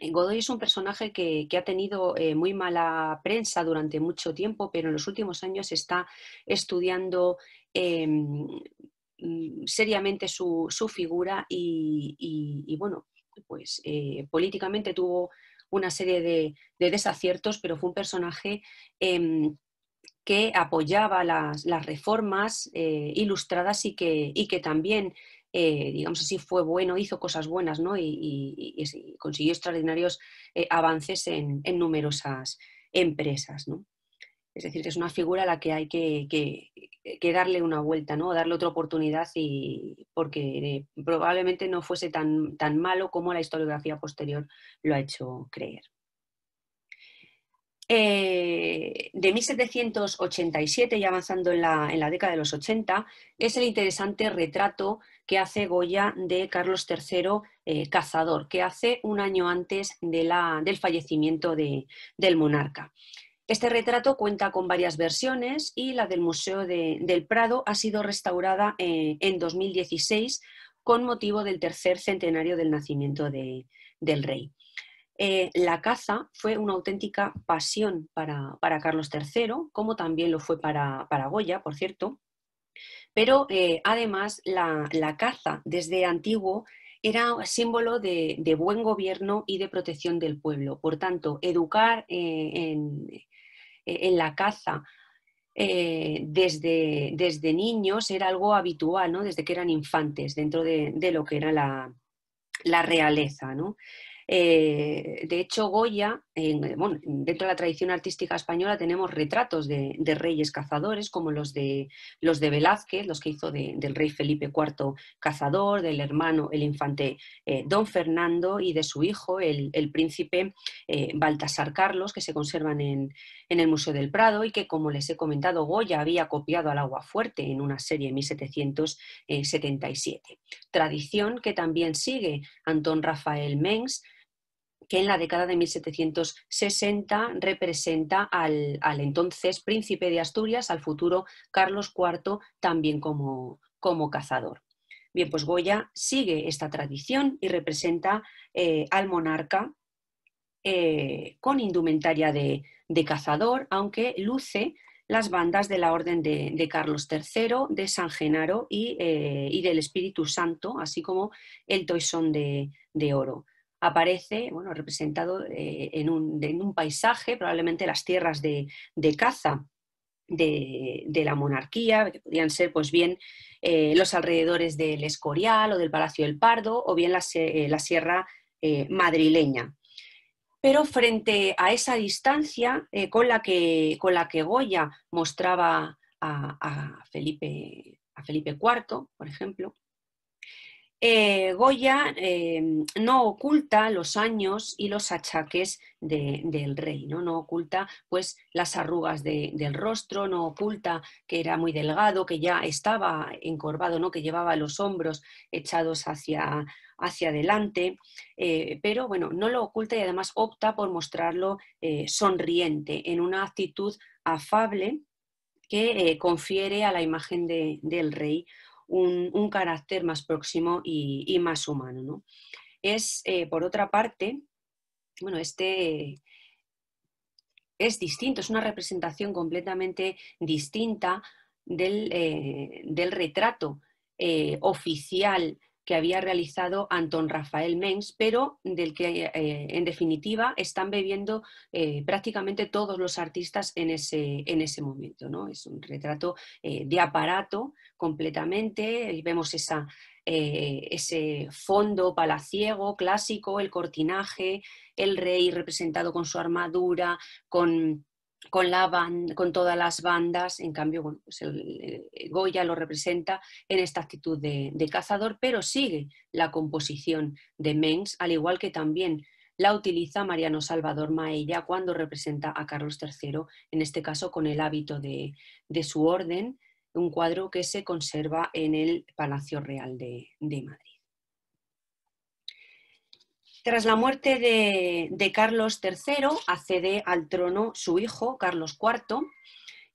Eh, Godoy es un personaje que, ha tenido eh, muy mala prensa durante mucho tiempo, pero en los últimos años está estudiando eh, mm, seriamente su, figura y, bueno, pues políticamente tuvo una serie de, desaciertos, pero fue un personaje em, que apoyaba las, las reformas ilustradas y que, y que también eh, digamos así, fue bueno, hizo cosas buenas ¿no? y, consiguió extraordinarios eh, avances en, numerosas empresas. ¿no? Es decir, que es una figura a la que hay que, darle una vuelta, ¿no? darle otra oportunidad, porque probablemente no fuese tan, tan malo como la historiografía posterior lo ha hecho creer. Eh, de 1787 y avanzando en la, en la, década de los 80, es el interesante retrato que hace Goya de Carlos III eh, Cazador, que hace un año antes del fallecimiento del monarca. Este retrato cuenta con varias versiones y la del Museo del Prado ha sido restaurada eh, en 2016 con motivo del tercer centenario del nacimiento del rey. Eh, la caza fue una auténtica pasión para, Carlos III, como también lo fue para Goya, por cierto, pero eh, además la, caza desde antiguo era símbolo de, buen gobierno y de protección del pueblo. Por tanto, educar eh, eh, en, la caza desde, desde, niños era algo habitual, ¿no? desde que eran infantes, dentro de, lo que era la, la realeza. ¿no? Eh, de hecho, Goya, dentro de la tradición artística española tenemos retratos de, reyes cazadores, como los de, los de Velázquez, los que hizo del rey Felipe IV cazador, del hermano, el infante eh, Don Fernando y de su hijo, el, príncipe eh, Baltasar Carlos, que se conservan en, en, el Museo del Prado y que, como les he comentado, Goya había copiado al agua fuerte en una serie en 1777. Tradición que también sigue Antón Rafael Mengs, que en la década de 1760 representa al, entonces príncipe de Asturias, al futuro Carlos IV, también como, cazador. Bien, pues Goya sigue esta tradición y representa eh, al monarca eh, con indumentaria de, cazador, aunque luce las bandas de la Orden de, Carlos III, de San Genaro eh, y, del Espíritu Santo, así como el toisón de oro aparece bueno, representado eh, en, un, paisaje, probablemente las tierras de, caza de, la monarquía, que podían ser pues bien eh, los alrededores del Escorial o del Palacio del Pardo o bien la, eh, sierra madrileña. Pero frente a esa distancia con, la que, con la que Goya mostraba Felipe, a Felipe IV, por ejemplo, eh, Goya eh, no oculta los años y los achaques del rey, ¿no? oculta pues las arrugas del rostro, no oculta que era muy delgado, que ya estaba encorvado, ¿no? que llevaba los hombros echados hacia, hacia adelante, eh, pero bueno, no lo oculta y además opta por mostrarlo sonriente, en una actitud afable que confiere a la imagen del rey un, carácter más próximo y, más humano. ¿no? Es, eh, por otra parte, bueno, este es distinto, es una representación completamente distinta del, eh, retrato eh, oficial que había realizado Anton Rafael Mengs, pero del que eh, en definitiva están bebiendo eh, prácticamente todos los artistas en ese, en ese momento. ¿no? Es un retrato eh, de aparato completamente, vemos esa, ese fondo palaciego clásico, el cortinaje, el rey representado con su armadura, con con, la con todas las bandas, en cambio, pues eh, eh, Goya lo representa en esta actitud de, cazador, pero sigue la composición de Mengs, al igual que también la utiliza Mariano Salvador Maella cuando representa a Carlos III, en este caso con el hábito de, su orden, un cuadro que se conserva en el Palacio Real de Madrid. Tras la muerte de, Carlos III, accede al trono su hijo, Carlos IV,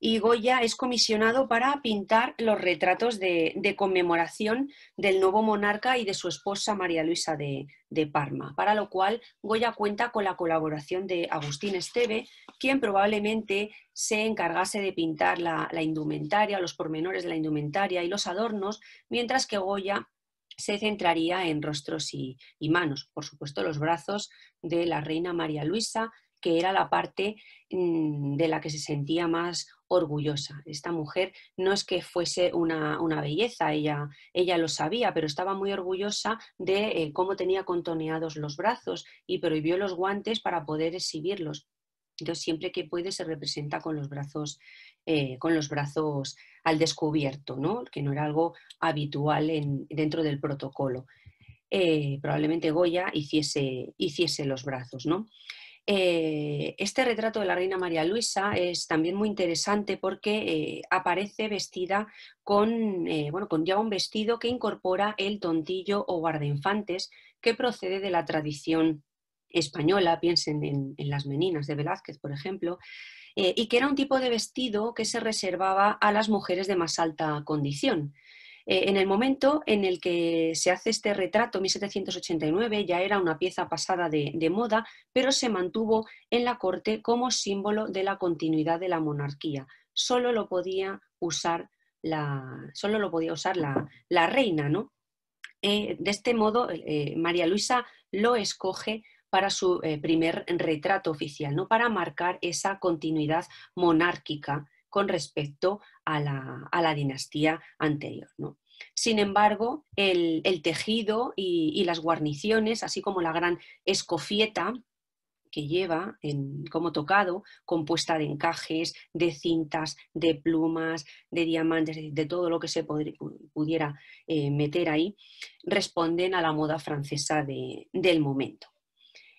y Goya es comisionado para pintar los retratos de, conmemoración del nuevo monarca y de su esposa María Luisa de, Parma, para lo cual Goya cuenta con la colaboración de Agustín Esteve, quien probablemente se encargase de pintar la, la indumentaria, los pormenores de la indumentaria y los adornos, mientras que Goya se centraría en rostros y, manos, por supuesto los brazos de la reina María Luisa, que era la parte mm, de la que se sentía más orgullosa. Esta mujer no es que fuese una, una belleza, ella, ella, lo sabía, pero estaba muy orgullosa de eh, cómo tenía contoneados los brazos y prohibió los guantes para poder exhibirlos. Entonces, siempre que puede se representa con los brazos, eh, con los brazos al descubierto, ¿no? que no era algo habitual en, dentro del protocolo. Eh, probablemente Goya hiciese, hiciese los brazos. ¿no? Eh, este retrato de la reina María Luisa es también muy interesante porque aparece vestida con, bueno, con ya un vestido que incorpora el tontillo o guardainfantes que procede de la tradición española, piensen en, las meninas de Velázquez, por ejemplo, eh, y que era un tipo de vestido que se reservaba a las mujeres de más alta condición. Eh, en el momento en el que se hace este retrato, 1789, ya era una pieza pasada de, moda, pero se mantuvo en la corte como símbolo de la continuidad de la monarquía. Solo lo podía usar la, lo podía usar la, reina, ¿no? Eh, de este modo, María Luisa lo escoge para su eh, primer retrato oficial, ¿no? para marcar esa continuidad monárquica con respecto a la, dinastía anterior. Sin embargo, el, tejido y, las guarniciones, así como la gran escofieta que lleva como tocado, compuesta de encajes, de cintas, de plumas, de diamantes, de, todo lo que se pudiera eh, meter ahí, responden a la moda francesa del momento.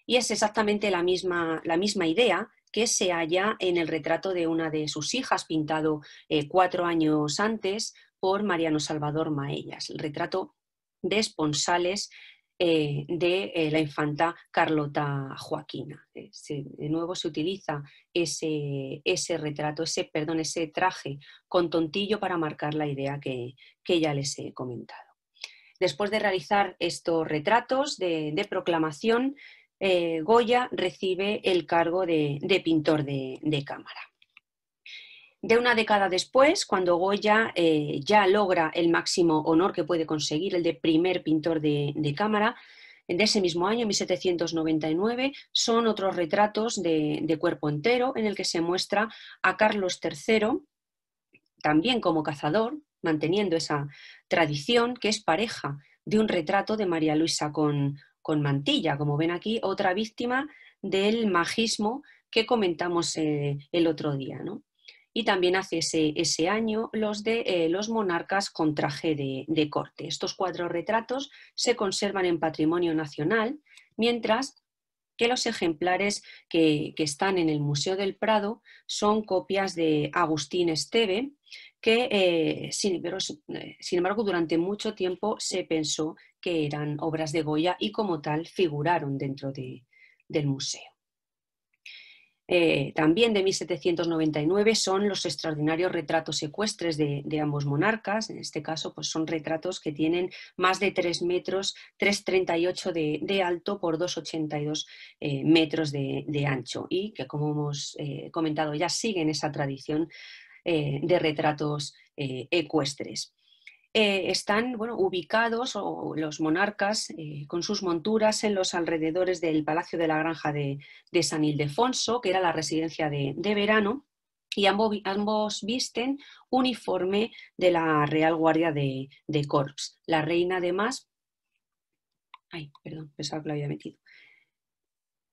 Y es exactamente la misma, la misma idea que se halla en el retrato de una de sus hijas, pintado eh, cuatro años antes por Mariano Salvador Maellas, el retrato de Esponsales eh, de eh, la infanta Carlota Joaquina. de nuevo se utiliza ese, ese, retrato, ese, perdón, ese traje con tontillo para marcar la idea que, que ya les he comentado. Después de realizar estos retratos de proclamación, eh, Goya recibe el cargo de, pintor de, cámara. De una década después, cuando Goya eh, ya logra el máximo honor que puede conseguir, el de primer pintor de, cámara, de ese mismo año, 1799, son otros retratos de, de, cuerpo entero en el que se muestra a Carlos III, también como cazador, manteniendo esa tradición que es pareja de un retrato de María Luisa con, con mantilla, como ven aquí, otra víctima del magismo que comentamos eh, el otro día. ¿no? Y también hace ese, año los de eh, los monarcas con traje de, corte. Estos cuatro retratos se conservan en patrimonio nacional, mientras que los ejemplares que, que, están en el Museo del Prado son copias de Agustín Esteve, que eh, eh, sin, embargo durante mucho tiempo se pensó que eran obras de Goya y como tal figuraron dentro del museo. Eh, también de 1799 son los extraordinarios retratos secuestres de, ambos monarcas. En este caso, pues son retratos que tienen más de 3 metros, 3,38 de, de alto por 2,82 metros de, ancho y que, como hemos comentado ya, siguen esa tradición eh, de retratos eh, ecuestres. Eh, están bueno, ubicados los monarcas con sus monturas en los alrededores del Palacio de la Granja de, San Ildefonso, que era la residencia de, verano, y ambos, ambos, visten uniforme de la Real Guardia de, de Corps. La reina además... Ay, perdón, pensaba que lo había metido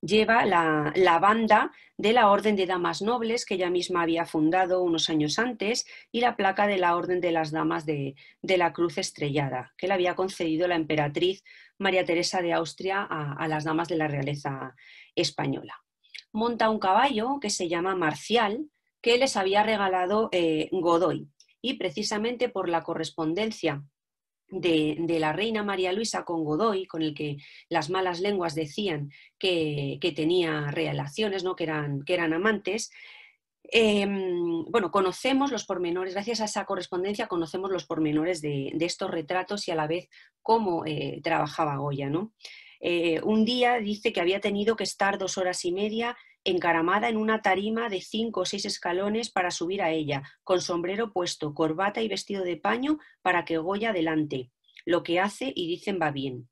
lleva la, banda de la Orden de Damas Nobles que ella misma había fundado unos años antes y la placa de la Orden de las Damas de, la Cruz Estrellada, que le había concedido la emperatriz María Teresa de Austria a, las damas de la realeza española. Monta un caballo que se llama Marcial, que les había regalado eh, Godoy. Y precisamente por la correspondencia de, la reina María Luisa con Godoy, con el que las malas lenguas decían que, tenía relaciones, ¿no? que, eran, amantes. Em, bueno, conocemos los pormenores, gracias a esa correspondencia conocemos los pormenores de, estos retratos y a la vez cómo eh, trabajaba Goya. Eh, un día dice que había tenido que estar dos horas y media encaramada en una tarima de cinco o seis escalones para subir a ella, con sombrero puesto, corbata y vestido de paño para que Goya adelante. Lo que hace y dicen va bien.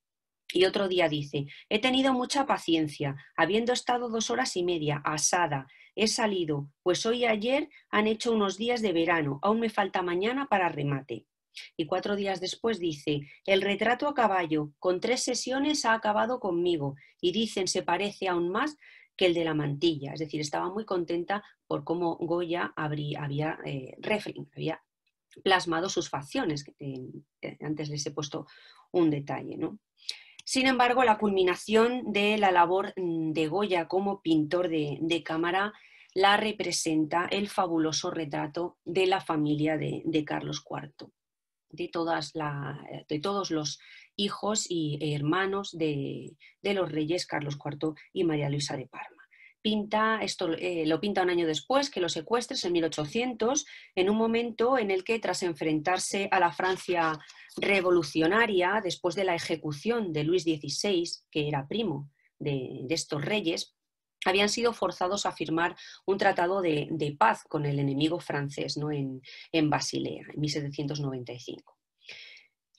Y otro día dice, he tenido mucha paciencia, habiendo estado dos horas y media, asada, he salido, pues hoy y ayer han hecho unos días de verano, aún me falta mañana para remate. Y cuatro días después dice, el retrato a caballo, con tres sesiones ha acabado conmigo, y dicen se parece aún más que el de la mantilla. Es decir, estaba muy contenta por cómo Goya había, eh, había plasmado sus facciones, eh, eh, antes les he puesto un detalle. ¿no? Sin embargo, la culminación de la labor mm, de Goya como pintor de, cámara la representa el fabuloso retrato de la familia de Carlos IV de, todas eh, de todos los hijos y hermanos de, los reyes Carlos IV y María Luisa de Parma. Pinta, esto eh, lo pinta un año después que los secuestres, en 1800, en un momento en el que, tras enfrentarse a la Francia revolucionaria, después de la ejecución de Luis XVI, que era primo de, de estos reyes, habían sido forzados a firmar un tratado de, paz con el enemigo francés ¿no? en, Basilea, en 1795.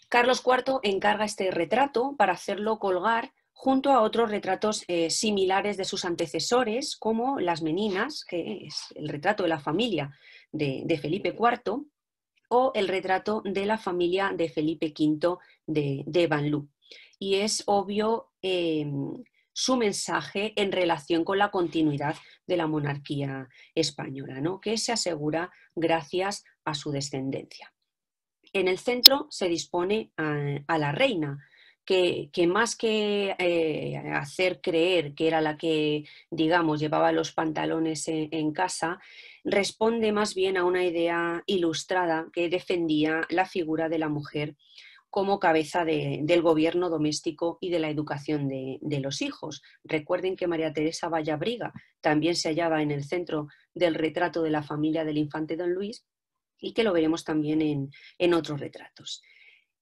Carlos IV encarga este retrato para hacerlo colgar junto a otros retratos eh, similares de sus antecesores, como Las Meninas, que es el retrato de la familia de, Felipe IV, o el retrato de la familia de Felipe V de, de Y es obvio eh, su mensaje en relación con la continuidad de la monarquía española, ¿no? que se asegura gracias a su descendencia. En el centro se dispone a, la reina, que, más que eh, hacer creer que era la que, digamos, llevaba los pantalones en, casa, responde más bien a una idea ilustrada que defendía la figura de la mujer como cabeza del gobierno doméstico y de la educación de, los hijos. Recuerden que María Teresa Vallabriga también se hallaba en el centro del retrato de la familia del infante don Luis y que lo veremos también en, otros retratos.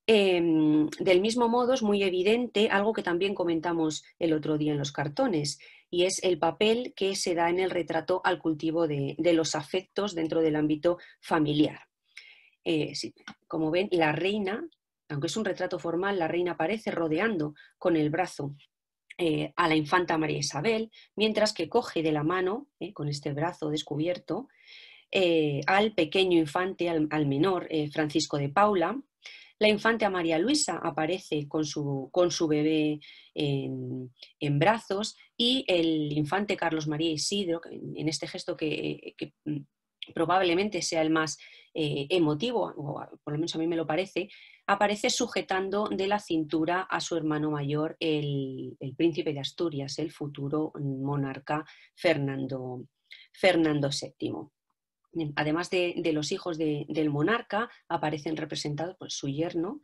Em, del mismo modo, es muy evidente algo que también comentamos el otro día en los cartones, y es el papel que se da en el retrato al cultivo de, los afectos dentro del ámbito familiar. Eh, como ven, la reina aunque es un retrato formal, la reina aparece rodeando con el brazo eh, a la infanta María Isabel, mientras que coge de la mano, eh, con este brazo descubierto, eh, al pequeño infante, al, menor Francisco de Paula. La infanta María Luisa aparece con su, con su bebé en, brazos y el infante Carlos María Isidro, en este gesto que, que mm, probablemente sea el más emotivo, o por lo menos a mí me lo parece, aparece sujetando de la cintura a su hermano mayor, el, príncipe de Asturias, el futuro monarca Fernando, Fernando VII. Además de, los hijos del monarca, aparecen representados por su yerno,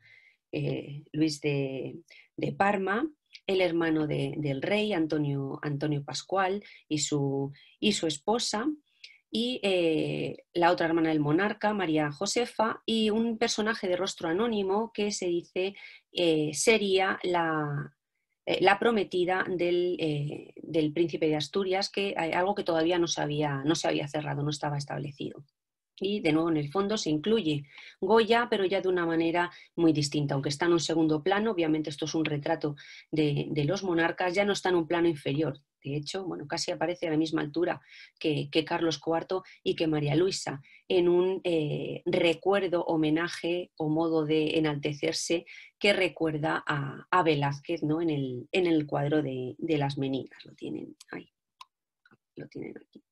eh, Luis de, Parma, el hermano del rey, Antonio, Antonio Pascual, y su esposa, y eh, la otra hermana del monarca, María Josefa, y un personaje de rostro anónimo que se dice eh, sería la, eh, prometida del, príncipe de Asturias, que algo que todavía no se, había, no se había cerrado, no estaba establecido. Y de nuevo en el fondo se incluye Goya, pero ya de una manera muy distinta, aunque está en un segundo plano, obviamente esto es un retrato de, de los monarcas, ya no está en un plano inferior, de hecho, bueno, casi aparece a la misma altura que, Carlos IV y que María Luisa, en un eh, recuerdo, homenaje o modo de enaltecerse que recuerda a, Velázquez ¿no? en, el, en el cuadro de, de las Meninas. Lo tienen ahí, lo tienen aquí.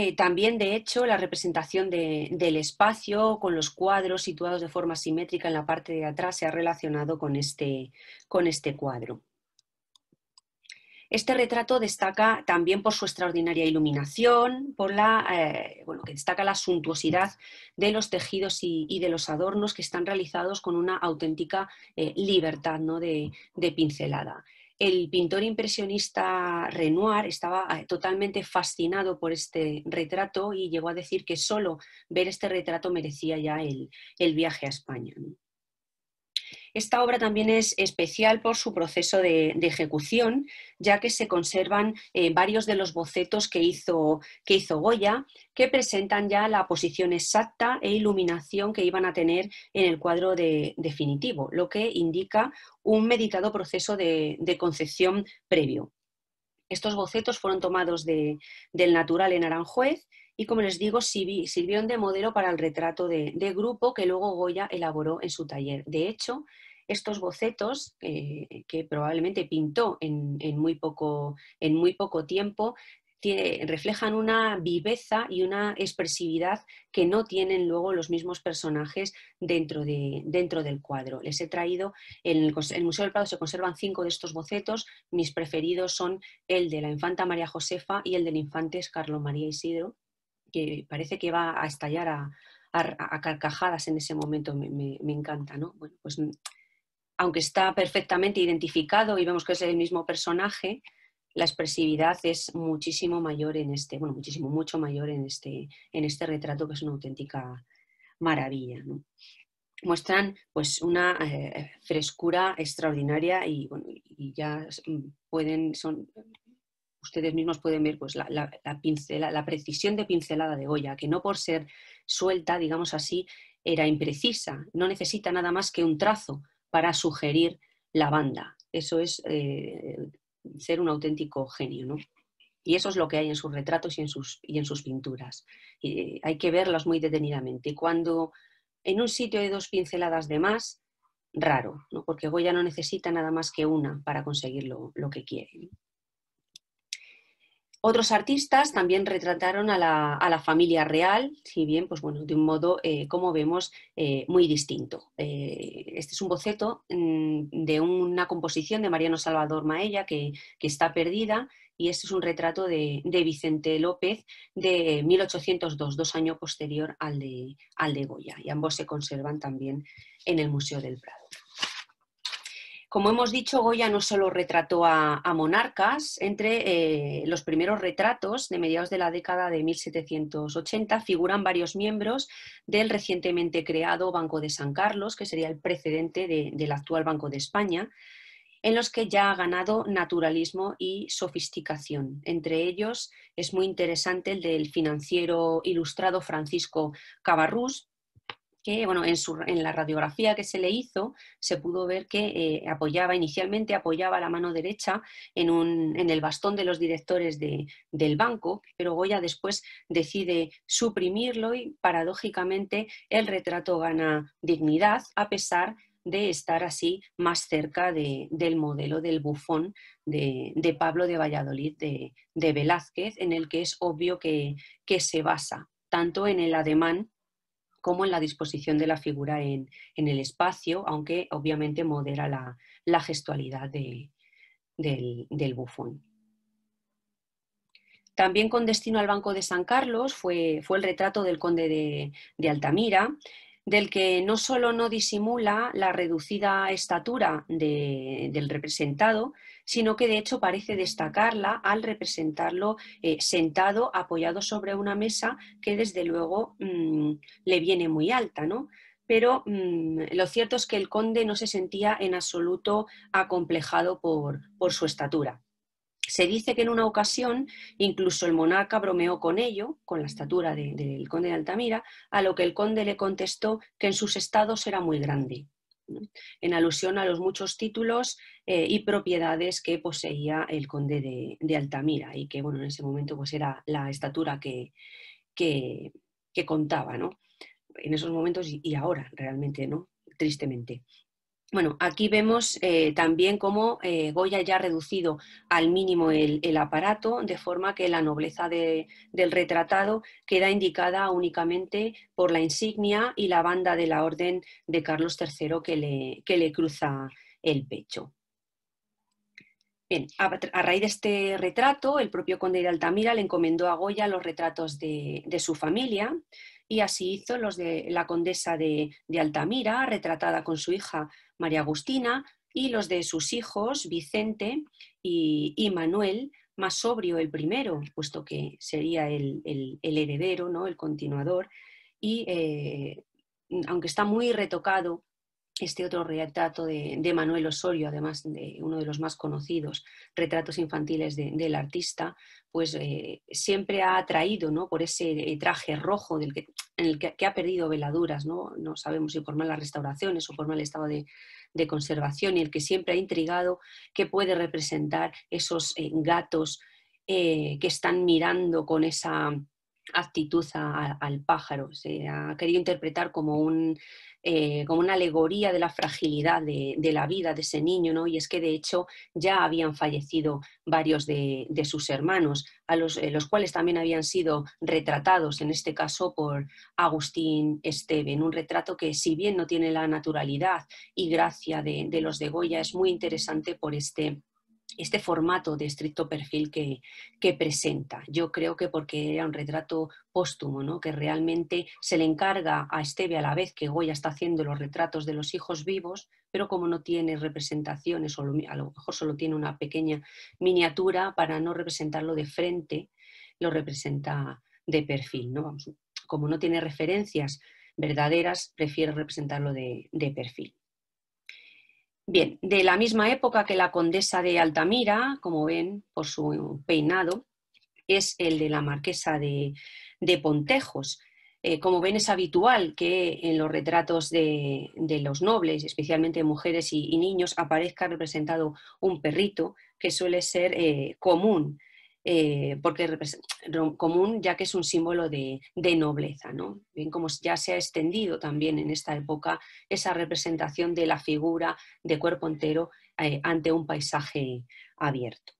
Eh, también, de hecho, la representación del espacio con los cuadros situados de forma simétrica en la parte de atrás se ha relacionado con este, este cuadro. Este retrato destaca también por su extraordinaria iluminación, por la, eh, que destaca la suntuosidad de los tejidos y, de los adornos que están realizados con una auténtica eh, libertad de pincelada. El pintor impresionista Renoir estaba eh, totalmente fascinado por este retrato y llegó a decir que solo ver este retrato merecía ya el, viaje a España. Esta obra también es especial por su proceso de, ejecución, ya que se conservan eh, varios de los bocetos que hizo, que hizo, Goya, que presentan ya la posición exacta e iluminación que iban a tener en el cuadro definitivo, lo que indica un meditado proceso de, concepción previo. Estos bocetos fueron tomados del natural en Aranjuez y, como les digo, sirvieron de modelo para el retrato de, de, grupo que luego Goya elaboró en su taller. De hecho, estos bocetos que probablemente pintó en, muy poco, tiempo, reflejan una viveza y una expresividad que no tienen luego los mismos personajes dentro, del cuadro. Les he traído, en el, Museo del Prado se conservan cinco de estos bocetos, mis preferidos son el de la infanta María Josefa y el del infante Carlos María Isidro, que parece que va a estallar a, carcajadas en ese momento, me, me encanta, ¿no? Bueno, pues aunque está perfectamente identificado y vemos que es el mismo personaje, la expresividad es muchísimo mayor en este, bueno, muchísimo, mucho mayor en este, en este retrato, que es una auténtica maravilla. Muestran pues una eh, frescura extraordinaria y, ya pueden, son, ustedes mismos pueden ver pues, la, la precisión de pincelada de Goya, que no por ser suelta, digamos así, era imprecisa, no necesita nada más que un trazo para sugerir la banda. Eso es eh, ser un auténtico genio, Y eso es lo que hay en sus retratos y en sus, y en sus pinturas. Eh, hay que verlas muy detenidamente. Y cuando en un sitio hay dos pinceladas de más, raro, porque Goya no necesita nada más que una para conseguir lo, lo que quiere. Otros artistas también retrataron a la, familia real, si bien, pues bueno, de un modo, eh, como vemos, eh, muy distinto. Eh, este es un boceto mm, de una composición de Mariano Salvador Maella que, está perdida y este es un retrato de, Vicente López de 1802, dos años posterior al de, al de Goya, y ambos se conservan también en el Museo del Prado. Como hemos dicho, Goya no solo retrató a, monarcas, entre eh, los primeros retratos de mediados de la década de 1780 figuran varios miembros del recientemente creado Banco de San Carlos, que sería el precedente del actual Banco de España, en los que ya ha ganado naturalismo y sofisticación. Entre ellos es muy interesante el del financiero ilustrado Francisco Cabarrús, que, en, la radiografía que se le hizo, se pudo ver que eh, apoyaba, inicialmente apoyaba la mano derecha en, un, en el bastón de los directores del banco, pero Goya después decide suprimirlo y paradójicamente el retrato gana dignidad a pesar de estar así más cerca del modelo del bufón de, Pablo de Valladolid de, Velázquez, en el que es obvio que, que se basa tanto en el ademán como en la disposición de la figura en, el espacio, aunque obviamente modera la, gestualidad del, bufón. También con destino al Banco de San Carlos fue, el retrato del conde de, de Altamira, del que no solo no disimula la reducida estatura del representado, sino que de hecho parece destacarla al representarlo eh, sentado, apoyado sobre una mesa que desde luego mm, le viene muy alta, ¿no? Pero mm, lo cierto es que el conde no se sentía en absoluto acomplejado por su estatura. Se dice que en una ocasión incluso el monarca bromeó con ello, con la estatura del conde de Altamira, a lo que el conde le contestó que en sus estados era muy grande, en alusión a los muchos títulos eh, y propiedades que poseía el conde de, Altamira y que bueno, en ese momento pues era la estatura que, que, contaba, ¿no? en esos momentos y, y ahora realmente, ¿no? tristemente. Bueno, aquí vemos eh, también cómo eh, Goya ya ha reducido al mínimo el, aparato, de forma que la nobleza del retratado queda indicada únicamente por la insignia y la banda de la orden de Carlos III que le, cruza el pecho. Bien, a, raíz de este retrato, el propio conde de Altamira le encomendó a Goya los retratos de, su familia, y así hizo los de la condesa de Altamira, retratada con su hija María Agustina, y los de sus hijos, Vicente y, Manuel, más sobrio el primero, puesto que sería el, heredero, ¿no? el continuador, y eh, aunque está muy retocado este otro retrato de, Manuel Osorio, además de uno de los más conocidos retratos infantiles del artista, pues eh, siempre ha atraído ¿no? por ese eh, traje rojo del que, en el que, ha perdido veladuras, ¿no? no sabemos si por malas restauraciones o por mal estado de, conservación, y el que siempre ha intrigado que puede representar esos eh, gatos que están mirando con esa actitud al pájaro. Se ha querido interpretar como, un, eh, como una alegoría de la fragilidad de, la vida de ese niño, ¿no? Y es que de hecho ya habían fallecido varios de, sus hermanos, a los, eh, los, cuales también habían sido retratados, en este caso por Agustín Esteve, en un retrato que si bien no tiene la naturalidad y gracia de, de los de Goya, es muy interesante por este este formato de estricto perfil que, presenta. Yo creo que porque era un retrato póstumo, ¿no? que realmente se le encarga a Esteve a la vez que Goya está haciendo los retratos de los hijos vivos, pero como no tiene representaciones, o a lo mejor solo tiene una pequeña miniatura, para no representarlo de frente, lo representa de perfil. ¿no? como no tiene referencias verdaderas, prefiere representarlo de perfil. Bien, de la misma época que la condesa de Altamira, como ven por su peinado, es el de la marquesa de, Pontejos. Eh, como ven, es habitual que en los retratos de, los nobles, especialmente mujeres y, niños, aparezca representado un perrito, que suele ser eh, común eh, porque común ya que es un símbolo de, nobleza, ¿no? Bien, como ya se ha extendido también en esta época esa representación de la figura de cuerpo entero eh, ante un paisaje abierto.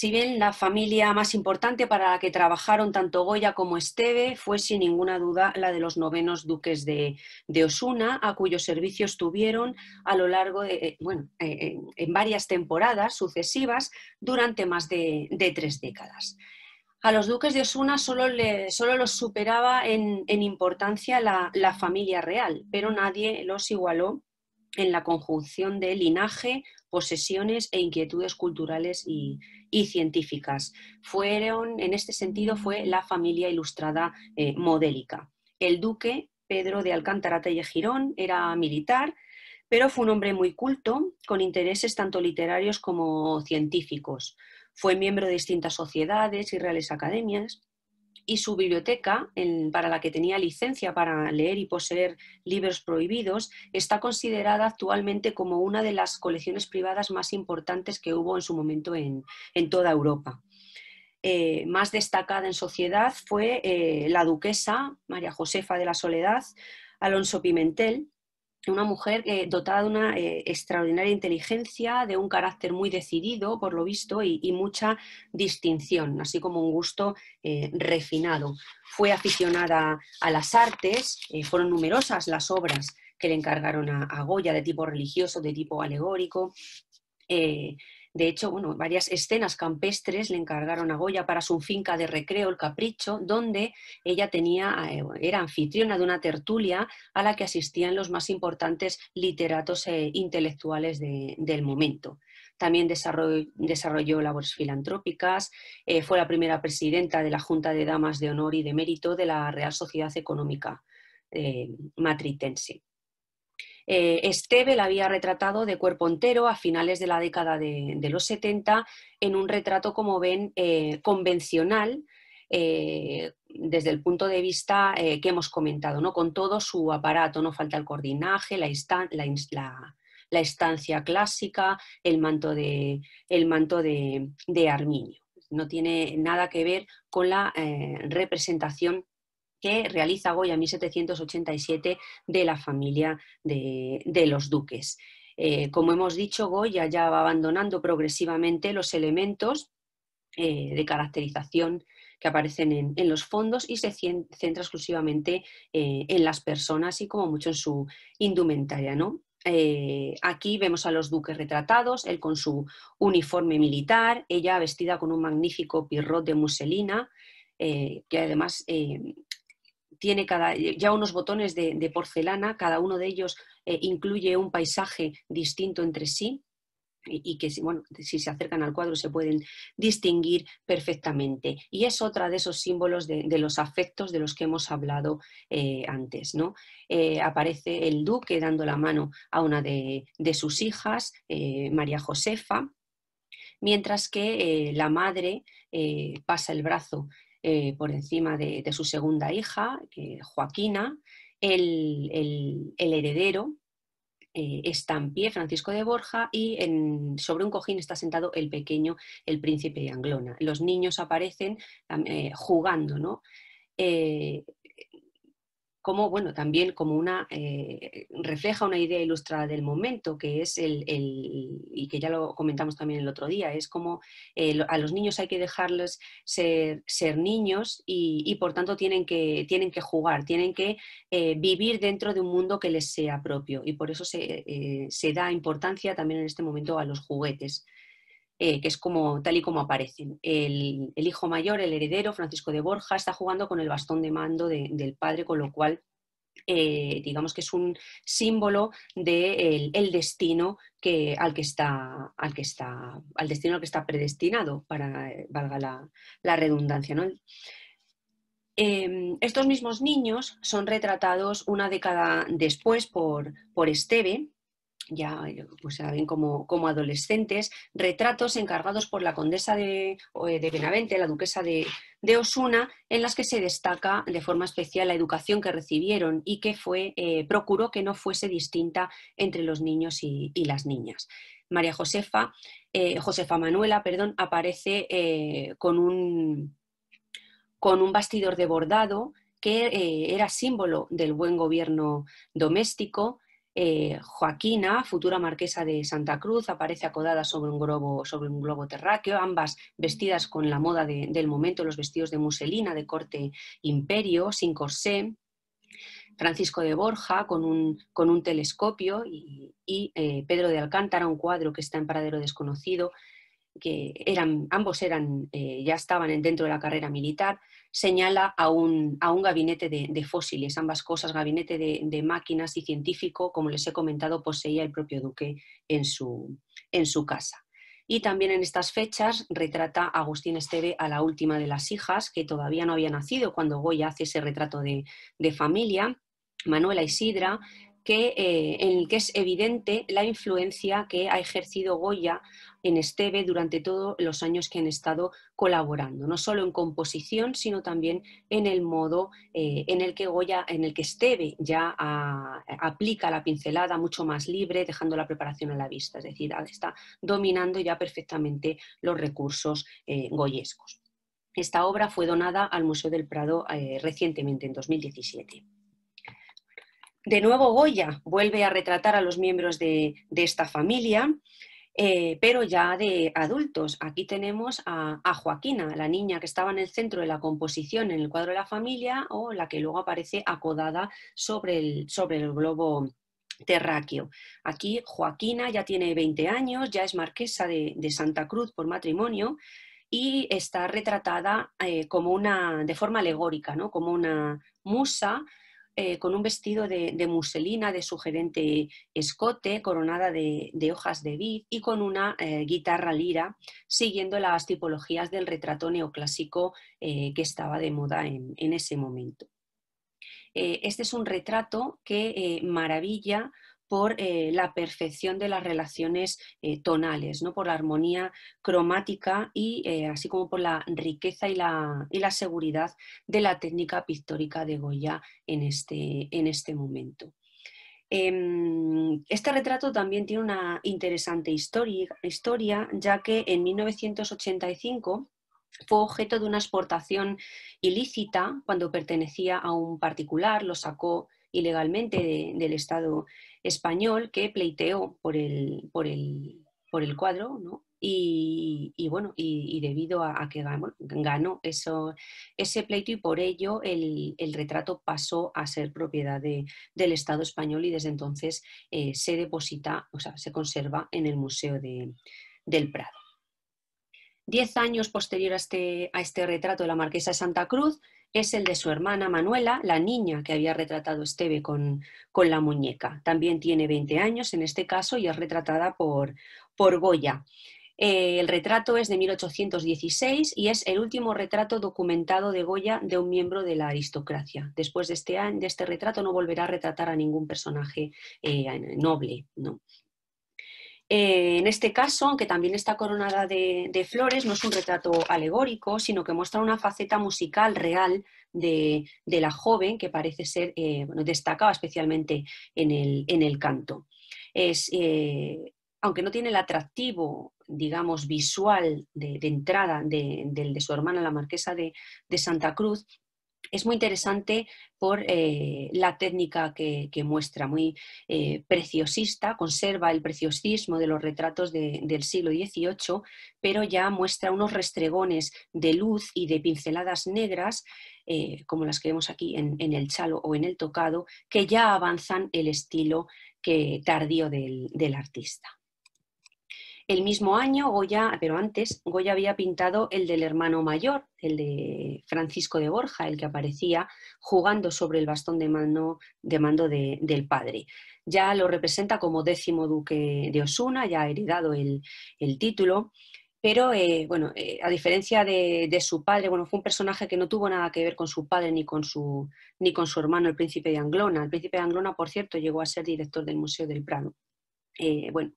Si bien la familia más importante para la que trabajaron tanto Goya como Esteve fue sin ninguna duda la de los novenos duques de, Osuna, a cuyos servicios tuvieron a lo largo de, eh, bueno, eh, eh, en, varias temporadas sucesivas durante más de, tres décadas. A los duques de Osuna solo, los superaba en, importancia la, la, familia real, pero nadie los igualó en la conjunción de linaje, posesiones e inquietudes culturales y, científicas. Fueron, en este sentido, fue la familia ilustrada eh, modélica. El duque Pedro de Alcántara y Girón era militar, pero fue un hombre muy culto, con intereses tanto literarios como científicos. Fue miembro de distintas sociedades y reales academias y su biblioteca, para la que tenía licencia para leer y poseer libros prohibidos, está considerada actualmente como una de las colecciones privadas más importantes que hubo en su momento en, toda Europa. Eh, más destacada en sociedad fue eh, la duquesa María Josefa de la Soledad, Alonso Pimentel, una mujer eh, dotada de una eh, extraordinaria inteligencia, de un carácter muy decidido, por lo visto, y, mucha distinción, así como un gusto eh, refinado. Fue aficionada a las artes, fueron numerosas las obras que le encargaron a, a, Goya de tipo religioso, de tipo alegórico. De hecho, varias escenas campestres le encargaron a Goya para su finca de recreo, El Capricho, donde ella tenía, eh, era anfitriona de una tertulia a la que asistían los más importantes literatos e intelectuales del momento. También desarrolló, desarrolló labores filantrópicas, eh, fue la primera presidenta de la Junta de Damas de Honor y de Mérito de la Real Sociedad Económica Matritense. Eh, Esteve la había retratado de cuerpo entero a finales de la década de, los 70 en un retrato, como ven, eh, convencional. Eh, desde el punto de vista que hemos comentado, ¿no? con todo su aparato, no falta el coordinaje, la, estancia clásica, el manto de, el manto de, de Arminio. No tiene nada que ver con la representación que realiza Goya en 1787 de la familia de, los duques. Eh, como hemos dicho, Goya ya va abandonando progresivamente los elementos eh, de caracterización que aparecen en, los fondos y se centra exclusivamente eh, en las personas y como mucho en su indumentaria. ¿no? aquí vemos a los duques retratados, él con su uniforme militar, ella vestida con un magnífico pirrot de muselina, que además tiene cada, ya unos botones de, porcelana, cada uno de ellos eh, incluye un paisaje distinto entre sí y, que si se acercan al cuadro se pueden distinguir perfectamente. Y es otra de esos símbolos de, los afectos de los que hemos hablado eh, antes. ¿no? Eh, aparece el duque dando la mano a una de sus hijas, María Josefa, mientras que la madre pasa el brazo eh, por encima de, su segunda hija, Joaquina, el, heredero eh, está en pie Francisco de Borja y en, sobre un cojín está sentado el pequeño, el príncipe de Anglona. Los niños aparecen eh, jugando, ¿no? como, bueno, también como una, eh, refleja una idea ilustrada del momento, que es el, y que ya lo comentamos también el otro día, es como eh, a los niños hay que dejarles ser, ser niños y, por tanto tienen que, tienen que jugar, tienen que eh, vivir dentro de un mundo que les sea propio y por eso se da importancia también en este momento a los juguetes. Eh, que es como tal y como aparecen. El, hijo mayor, el heredero, Francisco de Borja, está jugando con el bastón de mando del padre, con lo cual eh, digamos que es un símbolo del de el, destino que, al, que está, al que está, al destino al que está predestinado, para eh, valga la, redundancia. Em, estos mismos niños son retratados una década después por, por Esteve, ya eh, pues como, adolescentes, retratos encargados por la condesa de, eh, Benavente, la duquesa de, Osuna, en las que se destaca de forma especial la educación que recibieron y que fue, eh, procuró que no fuese distinta entre los niños y, las niñas. María Josefa, Josefa Manuela, perdón, aparece con, un, con un bastidor de bordado que era símbolo del buen gobierno doméstico, eh, Joaquina, futura marquesa de Santa Cruz, aparece acodada sobre un globo, sobre un globo terráqueo, ambas vestidas con la moda del momento, los vestidos de muselina de corte imperio, sin corsé. Francisco de Borja con un, telescopio y, eh, Pedro de Alcántara, un cuadro que está en paradero desconocido, que eran, ambos eran, eh, ya estaban dentro de la carrera militar señala a un, a un gabinete de, de, fósiles, ambas cosas, gabinete de, de, máquinas y científico, como les he comentado, poseía el propio duque en su, en su casa. Y también en estas fechas retrata a Agustín Esteve a la última de las hijas, que todavía no había nacido cuando Goya hace ese retrato de, de familia, Manuela Isidra, eh, en el que es evidente la influencia que ha ejercido Goya en Esteve durante todos los años que han estado colaborando, no solo en composición, sino también en el modo eh, en el que Goya, en el que Esteve ya ah, aplica la pincelada mucho más libre, dejando la preparación a la vista, es decir, ah, está dominando ya perfectamente los recursos eh, goyescos. Esta obra fue donada al Museo del Prado recientemente, en 2017. De nuevo, Goya vuelve a retratar a los miembros de, esta familia, eh, pero ya de adultos. Aquí tenemos a, Joaquina, la niña que estaba en el centro de la composición en el cuadro de la familia o la que luego aparece acodada sobre el, sobre el globo terráqueo. Aquí Joaquina ya tiene 20 años, ya es marquesa de, Santa Cruz por matrimonio y está retratada eh, como una, de forma alegórica, ¿no? como una musa eh, con un vestido de, muselina de sugerente escote, coronada de, hojas de vid y con una eh, guitarra lira, siguiendo las tipologías del retrato neoclásico eh, que estaba de moda en ese momento. este es un retrato que maravilla por eh, la perfección de las relaciones eh, tonales, ¿no? por la armonía cromática y eh, así como por la riqueza y la, seguridad de la técnica pictórica de Goya en este, en este momento. Em, este retrato también tiene una interesante historia, historia ya que en 1985 fue objeto de una exportación ilícita cuando pertenecía a un particular, lo sacó ilegalmente del Estado español que pleiteó por el, cuadro, Y, bueno, y, debido a, que ganó, eso, ese pleito y por ello el, retrato pasó a ser propiedad del Estado español y desde entonces eh, se deposita, o sea, se conserva en el Museo del Prado. Diez años posterior a este, a este retrato de la Marquesa de Santa Cruz, es el de su hermana Manuela, la niña que había retratado Esteve con, la muñeca. También tiene 20 años en este caso y es retratada por, por Goya. Eh, el retrato es de 1816 y es el último retrato documentado de Goya de un miembro de la aristocracia. Después de este, de este retrato no volverá a retratar a ningún personaje eh, noble. ¿no? Eh, en este caso, aunque también está coronada de, flores, no es un retrato alegórico, sino que muestra una faceta musical real de, la joven que parece ser eh, destacada especialmente en el, canto. Es, eh, aunque no tiene el atractivo, digamos, visual de, entrada de, su hermana, la marquesa de, Santa Cruz, es muy interesante por eh, la técnica que, muestra, muy eh, preciosista, conserva el preciosismo de los retratos del siglo XVIII, pero ya muestra unos restregones de luz y de pinceladas negras, eh, como las que vemos aquí en, el chalo o en el tocado, que ya avanzan el estilo que, tardío del artista. El mismo año, Goya, pero antes, Goya había pintado el del hermano mayor, el de Francisco de Borja, el que aparecía jugando sobre el bastón de mando, del padre. Ya lo representa como décimo duque de Osuna, ya ha heredado el, título. Pero, eh, bueno, eh, a diferencia de, su padre, bueno, fue un personaje que no tuvo nada que ver con su padre ni con su, ni con su hermano, el príncipe de Anglona. El príncipe de Anglona, por cierto, llegó a ser director del Museo del Prado. Eh, bueno,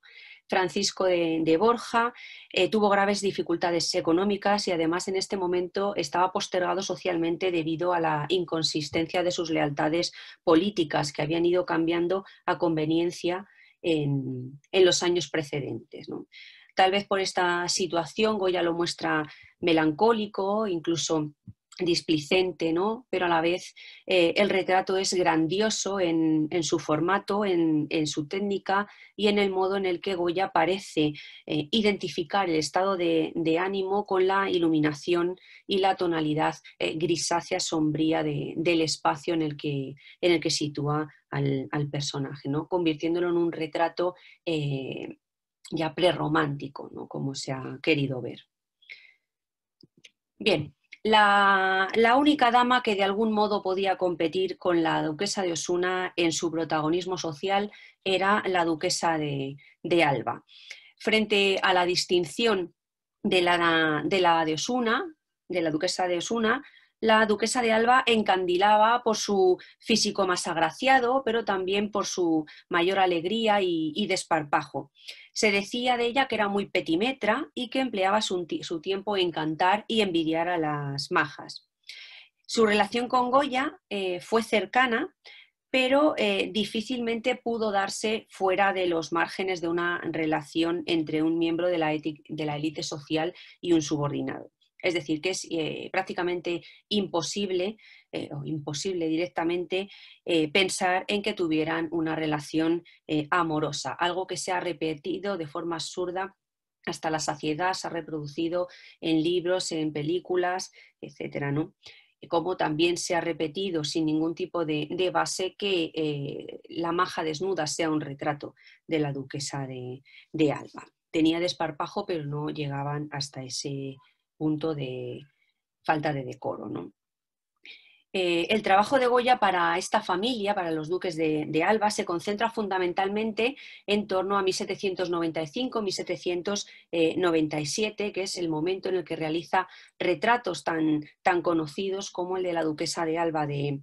Francisco de, Borja, eh, tuvo graves dificultades económicas y además en este momento estaba postergado socialmente debido a la inconsistencia de sus lealtades políticas que habían ido cambiando a conveniencia en, los años precedentes. Tal vez por esta situación Goya lo muestra melancólico, incluso displicente, ¿no? pero a la vez eh, el retrato es grandioso en, su formato, en, su técnica y en el modo en el que Goya parece eh, identificar el estado de, ánimo con la iluminación y la tonalidad eh, grisácea sombría del espacio en el que, en el que sitúa al, personaje, ¿no? convirtiéndolo en un retrato ya prerromántico, ¿no? como se ha querido ver. Bien, la, única dama que de algún modo podía competir con la duquesa de Osuna en su protagonismo social era la duquesa de, Alba. Frente a la distinción de la de, la de Osuna, de la duquesa de Osuna, la duquesa de Alba encandilaba por su físico más agraciado, pero también por su mayor alegría y, desparpajo. Se decía de ella que era muy petimetra y que empleaba su, tiempo en cantar y envidiar a las majas. Su relación con Goya eh, fue cercana, pero eh, difícilmente pudo darse fuera de los márgenes de una relación entre un miembro de la élite social y un subordinado. Es decir, que es eh, prácticamente imposible eh, o imposible directamente eh, pensar en que tuvieran una relación amorosa, algo que se ha repetido de forma absurda hasta la saciedad, se ha reproducido en libros, en películas, etcétera, ¿no? como también se ha repetido sin ningún tipo de, base que la maja desnuda sea un retrato de la duquesa de, de, Alba. Tenía desparpajo, pero no llegaban hasta ese, punto de falta de decoro, ¿no? Eh, el trabajo de Goya para esta familia, para los duques de, Alba, se concentra fundamentalmente en torno a 1795-1797, que es el momento en el que realiza retratos tan, tan conocidos como el de la duquesa de Alba de,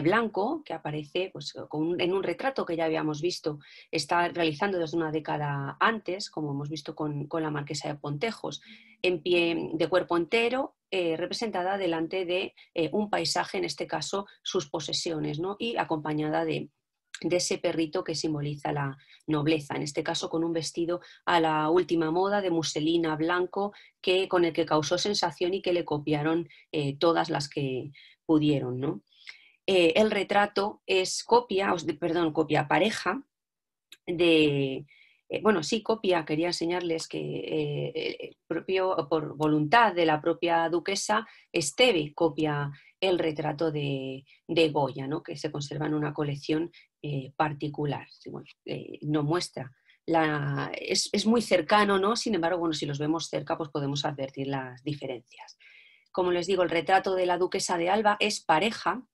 Blanco, que aparece pues, en un retrato que ya habíamos visto, está realizando desde una década antes, como hemos visto con, con la marquesa de Pontejos, en pie de cuerpo entero, eh, representada delante de eh, un paisaje, en este caso sus posesiones, ¿no? y acompañada de, ese perrito que simboliza la nobleza, en este caso con un vestido a la última moda de muselina blanco que, con el que causó sensación y que le copiaron eh, todas las que pudieron. ¿no? el retrato es copia, perdón, copia pareja de, eh, bueno, sí copia, quería enseñarles que eh, propio, por voluntad de la propia duquesa, Esteve copia el retrato de, de Goya, que se conserva en una colección eh, particular, no muestra. La, es, muy cercano, ¿no? Sin embargo, bueno, si los vemos cerca, pues podemos advertir las diferencias. Como les digo, el retrato de la duquesa de Alba es pareja,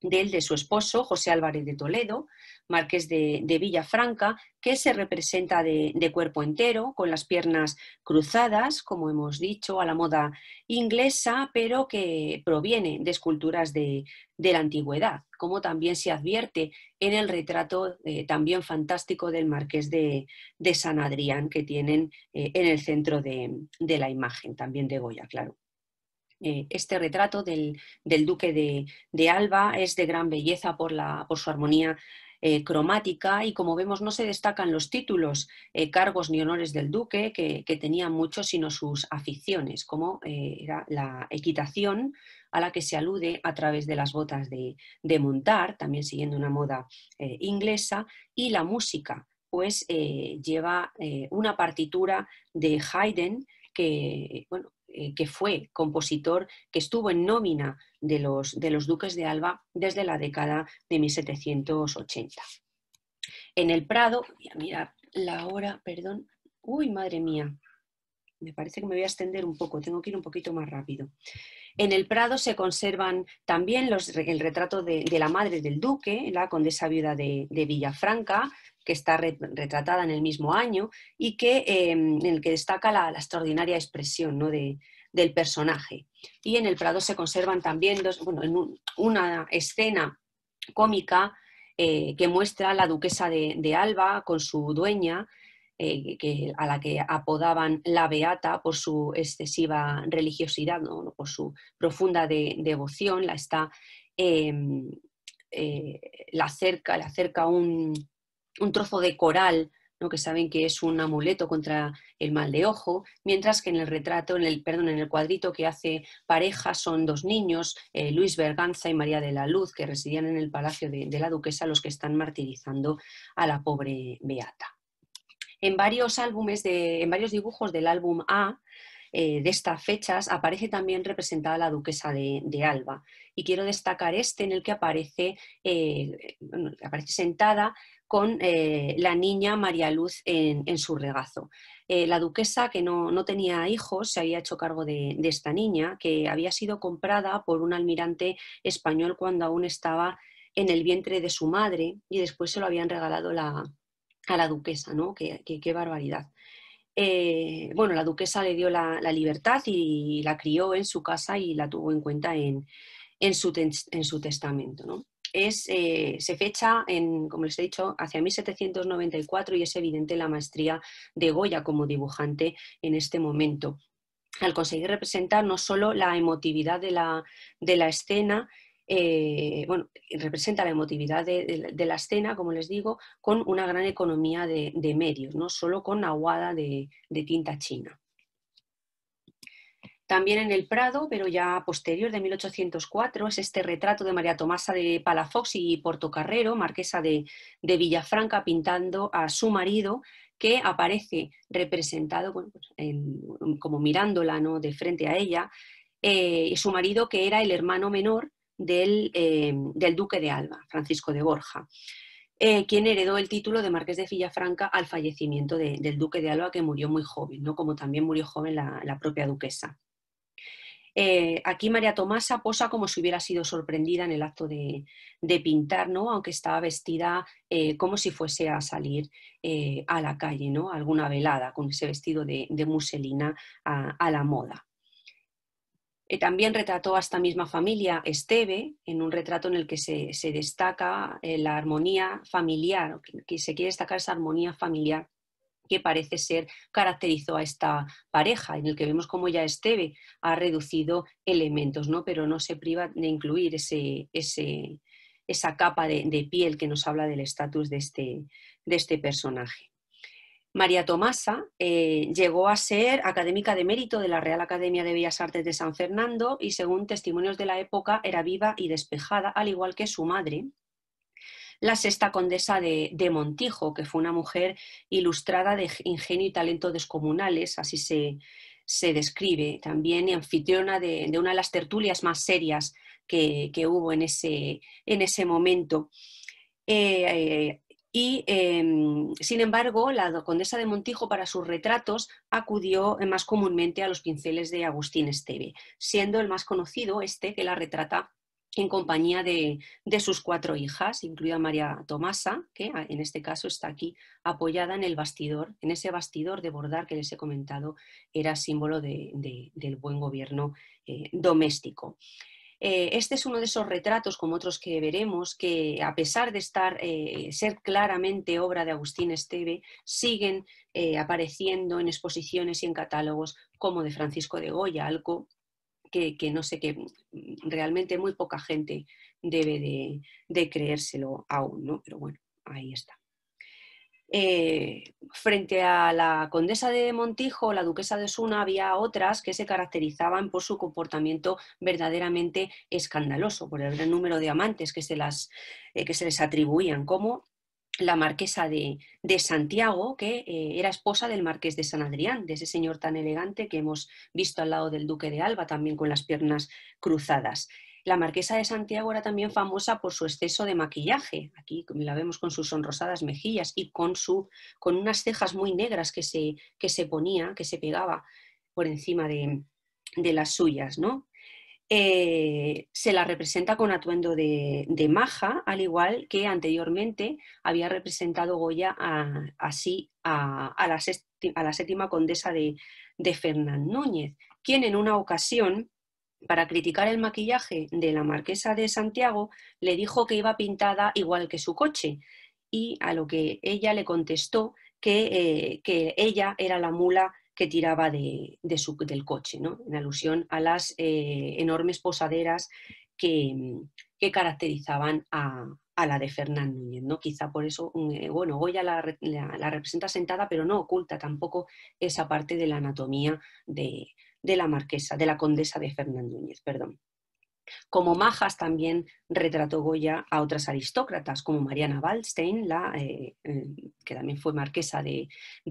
del de su esposo, José Álvarez de Toledo, marqués de, Villafranca, que se representa de, cuerpo entero, con las piernas cruzadas, como hemos dicho, a la moda inglesa, pero que proviene de esculturas de, la antigüedad, como también se advierte en el retrato eh, también fantástico del marqués de, San Adrián que tienen eh, en el centro de, la imagen, también de Goya, claro. Eh, este retrato del, duque de, Alba es de gran belleza por, por su armonía eh, cromática y como vemos no se destacan los títulos, eh, cargos ni honores del duque, que, que tenía muchos, sino sus aficiones, como era la equitación a la que se alude a través de las botas de, de montar, también siguiendo una moda inglesa, y la música, pues lleva una partitura de Haydn que bueno, eh, que fue compositor, que estuvo en nómina de los, de los duques de Alba desde la década de 1780. En el Prado, voy a mirar la hora, perdón, uy, madre mía, me parece que me voy a extender un poco, tengo que ir un poquito más rápido. En el Prado se conservan también el retrato de, la madre del duque, la condesa viuda de, Villafranca, que está retratada en el mismo año y que, em, en el que destaca la, extraordinaria expresión ¿no? del personaje. Y en el Prado se conservan también dos, una escena cómica eh, que muestra a la duquesa de Alba con su dueña eh, que, a la que apodaban la Beata por su excesiva religiosidad, ¿no? por su profunda devoción, la está, em, eh, la acerca, la un, trozo de coral, ¿no? que saben que es un amuleto contra el mal de ojo, mientras que en el retrato, en el, perdón, en el cuadrito que hace pareja son dos niños, eh, Luis Berganza y María de la Luz, que residían en el palacio de la duquesa, los que están martirizando a la pobre Beata en varios álbumes, de, en varios dibujos del álbum A, eh, de estas fechas aparece también representada la duquesa de, Alba. Y quiero destacar este en el que aparece, eh, sentada con eh, la niña María Luz en, su regazo. la duquesa, que no, tenía hijos, se había hecho cargo de esta niña, que había sido comprada por un almirante español cuando aún estaba en el vientre de su madre y después se lo habían regalado la, a la duquesa, ¿no? Qué, barbaridad. Eh, bueno, la duquesa le dio la, libertad y la crió en su casa y la tuvo en cuenta en, su, testamento. ¿no? Es, eh, se fecha, en, como les he dicho, hacia 1794 y es evidente la maestría de Goya como dibujante en este momento al conseguir representar no solo la emotividad de la, de la escena, eh, bueno, representa la emotividad de, la escena, como les digo, con una gran economía de, medios, no solo con aguada de tinta china. También en el Prado, pero ya posterior de 1804, es este retrato de María Tomasa de Palafox y Portocarrero, marquesa de, Villafranca, pintando a su marido, que aparece representado pues, como mirándola ¿no? de frente a ella, eh, y su marido que era el hermano menor eh, del, duque de Alba, Francisco de Borja, eh, quien heredó el título de marqués de Villafranca al fallecimiento del duque de Alba, que murió muy joven, ¿no? como también murió joven la, propia duquesa. Eh, aquí María Tomasa posa como si hubiera sido sorprendida en el acto de, pintar, ¿no? aunque estaba vestida como si fuese a salir a la calle, ¿no? alguna velada, con ese vestido de, muselina a, la moda. Eh, también retrató a esta misma familia Esteve en un retrato en el que se, destaca eh, la armonía familiar, que, se quiere destacar esa armonía familiar que parece ser caracterizó a esta pareja, en el que vemos cómo ya Esteve ha reducido elementos, pero no se priva de incluir ese, esa capa de, de, piel que nos habla del estatus de este, de este personaje. María Tomasa eh, llegó a ser académica de mérito de la Real Academia de Bellas Artes de San Fernando y según testimonios de la época era viva y despejada, al igual que su madre, la sexta condesa de, Montijo, que fue una mujer ilustrada de ingenio y talento descomunales, así se, describe, también anfitriona de, una de las tertulias más serias que, hubo en ese, en ese momento. Eh, eh, y, em, sin embargo, la condesa de Montijo para sus retratos acudió eh, más comúnmente a los pinceles de Agustín Esteve, siendo el más conocido este que la retrata en compañía de, sus cuatro hijas, incluida María Tomasa, que ah, en este caso está aquí apoyada en el bastidor, en ese bastidor de bordar que les he comentado era símbolo del buen gobierno eh, doméstico. Eh, este es uno de esos retratos, como otros que veremos, que a pesar de estar, eh, ser claramente obra de Agustín Esteve, siguen eh, apareciendo en exposiciones y en catálogos como de Francisco de Goya, algo que, no sé, que mm, realmente muy poca gente debe de, de creérselo aún, ¿no? Pero bueno, ahí está. Eh, frente a la condesa de Montijo, la duquesa de Suna, había otras que se caracterizaban por su comportamiento verdaderamente escandaloso, por el gran número de amantes que se, eh, que se les atribuían, como la marquesa de, Santiago, que eh, era esposa del marqués de San Adrián, de ese señor tan elegante que hemos visto al lado del duque de Alba, también con las piernas cruzadas. La marquesa de Santiago era también famosa por su exceso de maquillaje. Aquí la vemos con sus sonrosadas mejillas y con, su, con unas cejas muy negras que se, que se ponía, que se pegaba por encima de, de las suyas. ¿no? Eh, se la representa con atuendo de, maja, al igual que anteriormente había representado Goya a, así a, la, séptima condesa de, de Fernán Núñez, quien en una ocasión para criticar el maquillaje de la marquesa de Santiago, le dijo que iba pintada igual que su coche y a lo que ella le contestó que, eh, ella era la mula que tiraba de, su, del coche, ¿no? en alusión a las eh, enormes posaderas que, caracterizaban a, la de Fernán Núñez. ¿no? Quizá por eso, mm, eh, bueno, Goya la representa sentada, pero no oculta tampoco esa parte de la anatomía de, de la marquesa, de la condesa de Fernán Núñez, perdón. Como majas también retrató Goya a otras aristócratas, como Mariana Waldstein, la, eh, eh, que también fue marquesa de,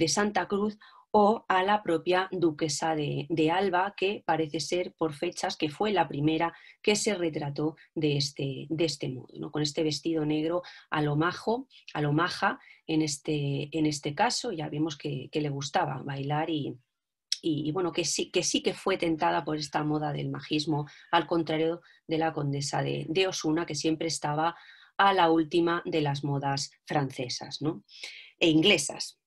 Santa Cruz, o a la propia duquesa de, Alba, que parece ser por fechas que fue la primera que se retrató de este, de este modo, con este vestido negro a lo majo, a lo maja, en este, en este caso ya vimos que, que le gustaba bailar y, y, bueno, que sí, que sí que fue tentada por esta moda del magismo, al contrario de la condesa de, Osuna, que siempre estaba a la última de las modas francesas e inglesas.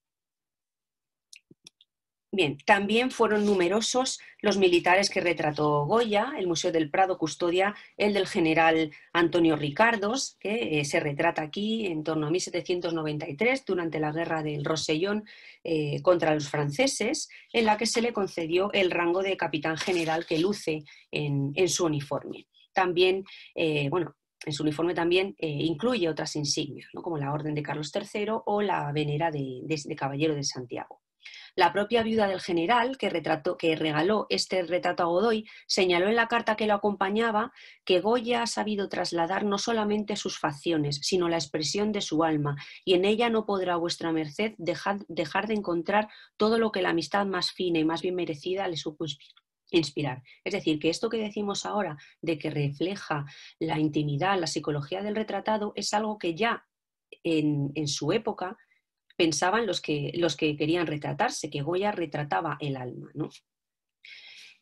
Bien, también fueron numerosos los militares que retrató Goya. El Museo del Prado custodia el del general Antonio Ricardos, que eh, se retrata aquí en torno a 1793, durante la guerra del Rosellón eh, contra los franceses, en la que se le concedió el rango de capitán general que luce en, su uniforme. También, eh, bueno, en su uniforme también incluye otras insignias, como la Orden de Carlos III o la Venera de Caballero de Santiago. La propia viuda del general, que, regaló este retrato a Godoy, señaló en la carta que lo acompañaba que Goya ha sabido trasladar no solamente sus facciones, sino la expresión de su alma, y en ella no podrá vuestra merced dejar, de encontrar todo lo que la amistad más fina y más bien merecida le supo inspirar. Es decir, que esto que decimos ahora de que refleja la intimidad, la psicología del retratado, es algo que ya en su época pensaban los que, los que querían retratarse, que Goya retrataba el alma. ¿no?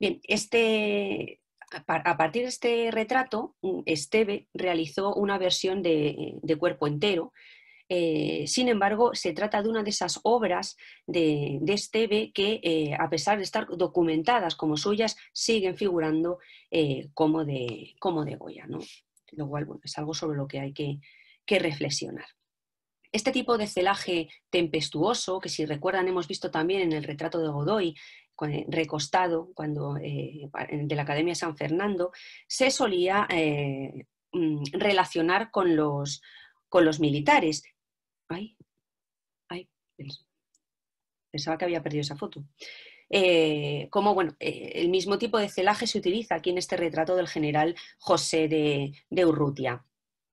Bien, este, a partir de este retrato, mm, Esteve realizó una versión de, cuerpo entero. Eh, sin embargo, se trata de una de esas obras de, Esteve que, eh, a pesar de estar documentadas como suyas, siguen figurando eh, como, de, como de Goya. ¿no? Lo es algo sobre lo que hay que reflexionar. Este tipo de celaje tempestuoso, que si recuerdan hemos visto también en el retrato de Godoy, recostado cuando, eh, de la Academia San Fernando, se solía eh, mm, relacionar con los, con los militares. Ay, pensaba que había perdido esa foto. Eh, como el mismo tipo de celaje se utiliza aquí en este retrato del general José de, de Urrutia.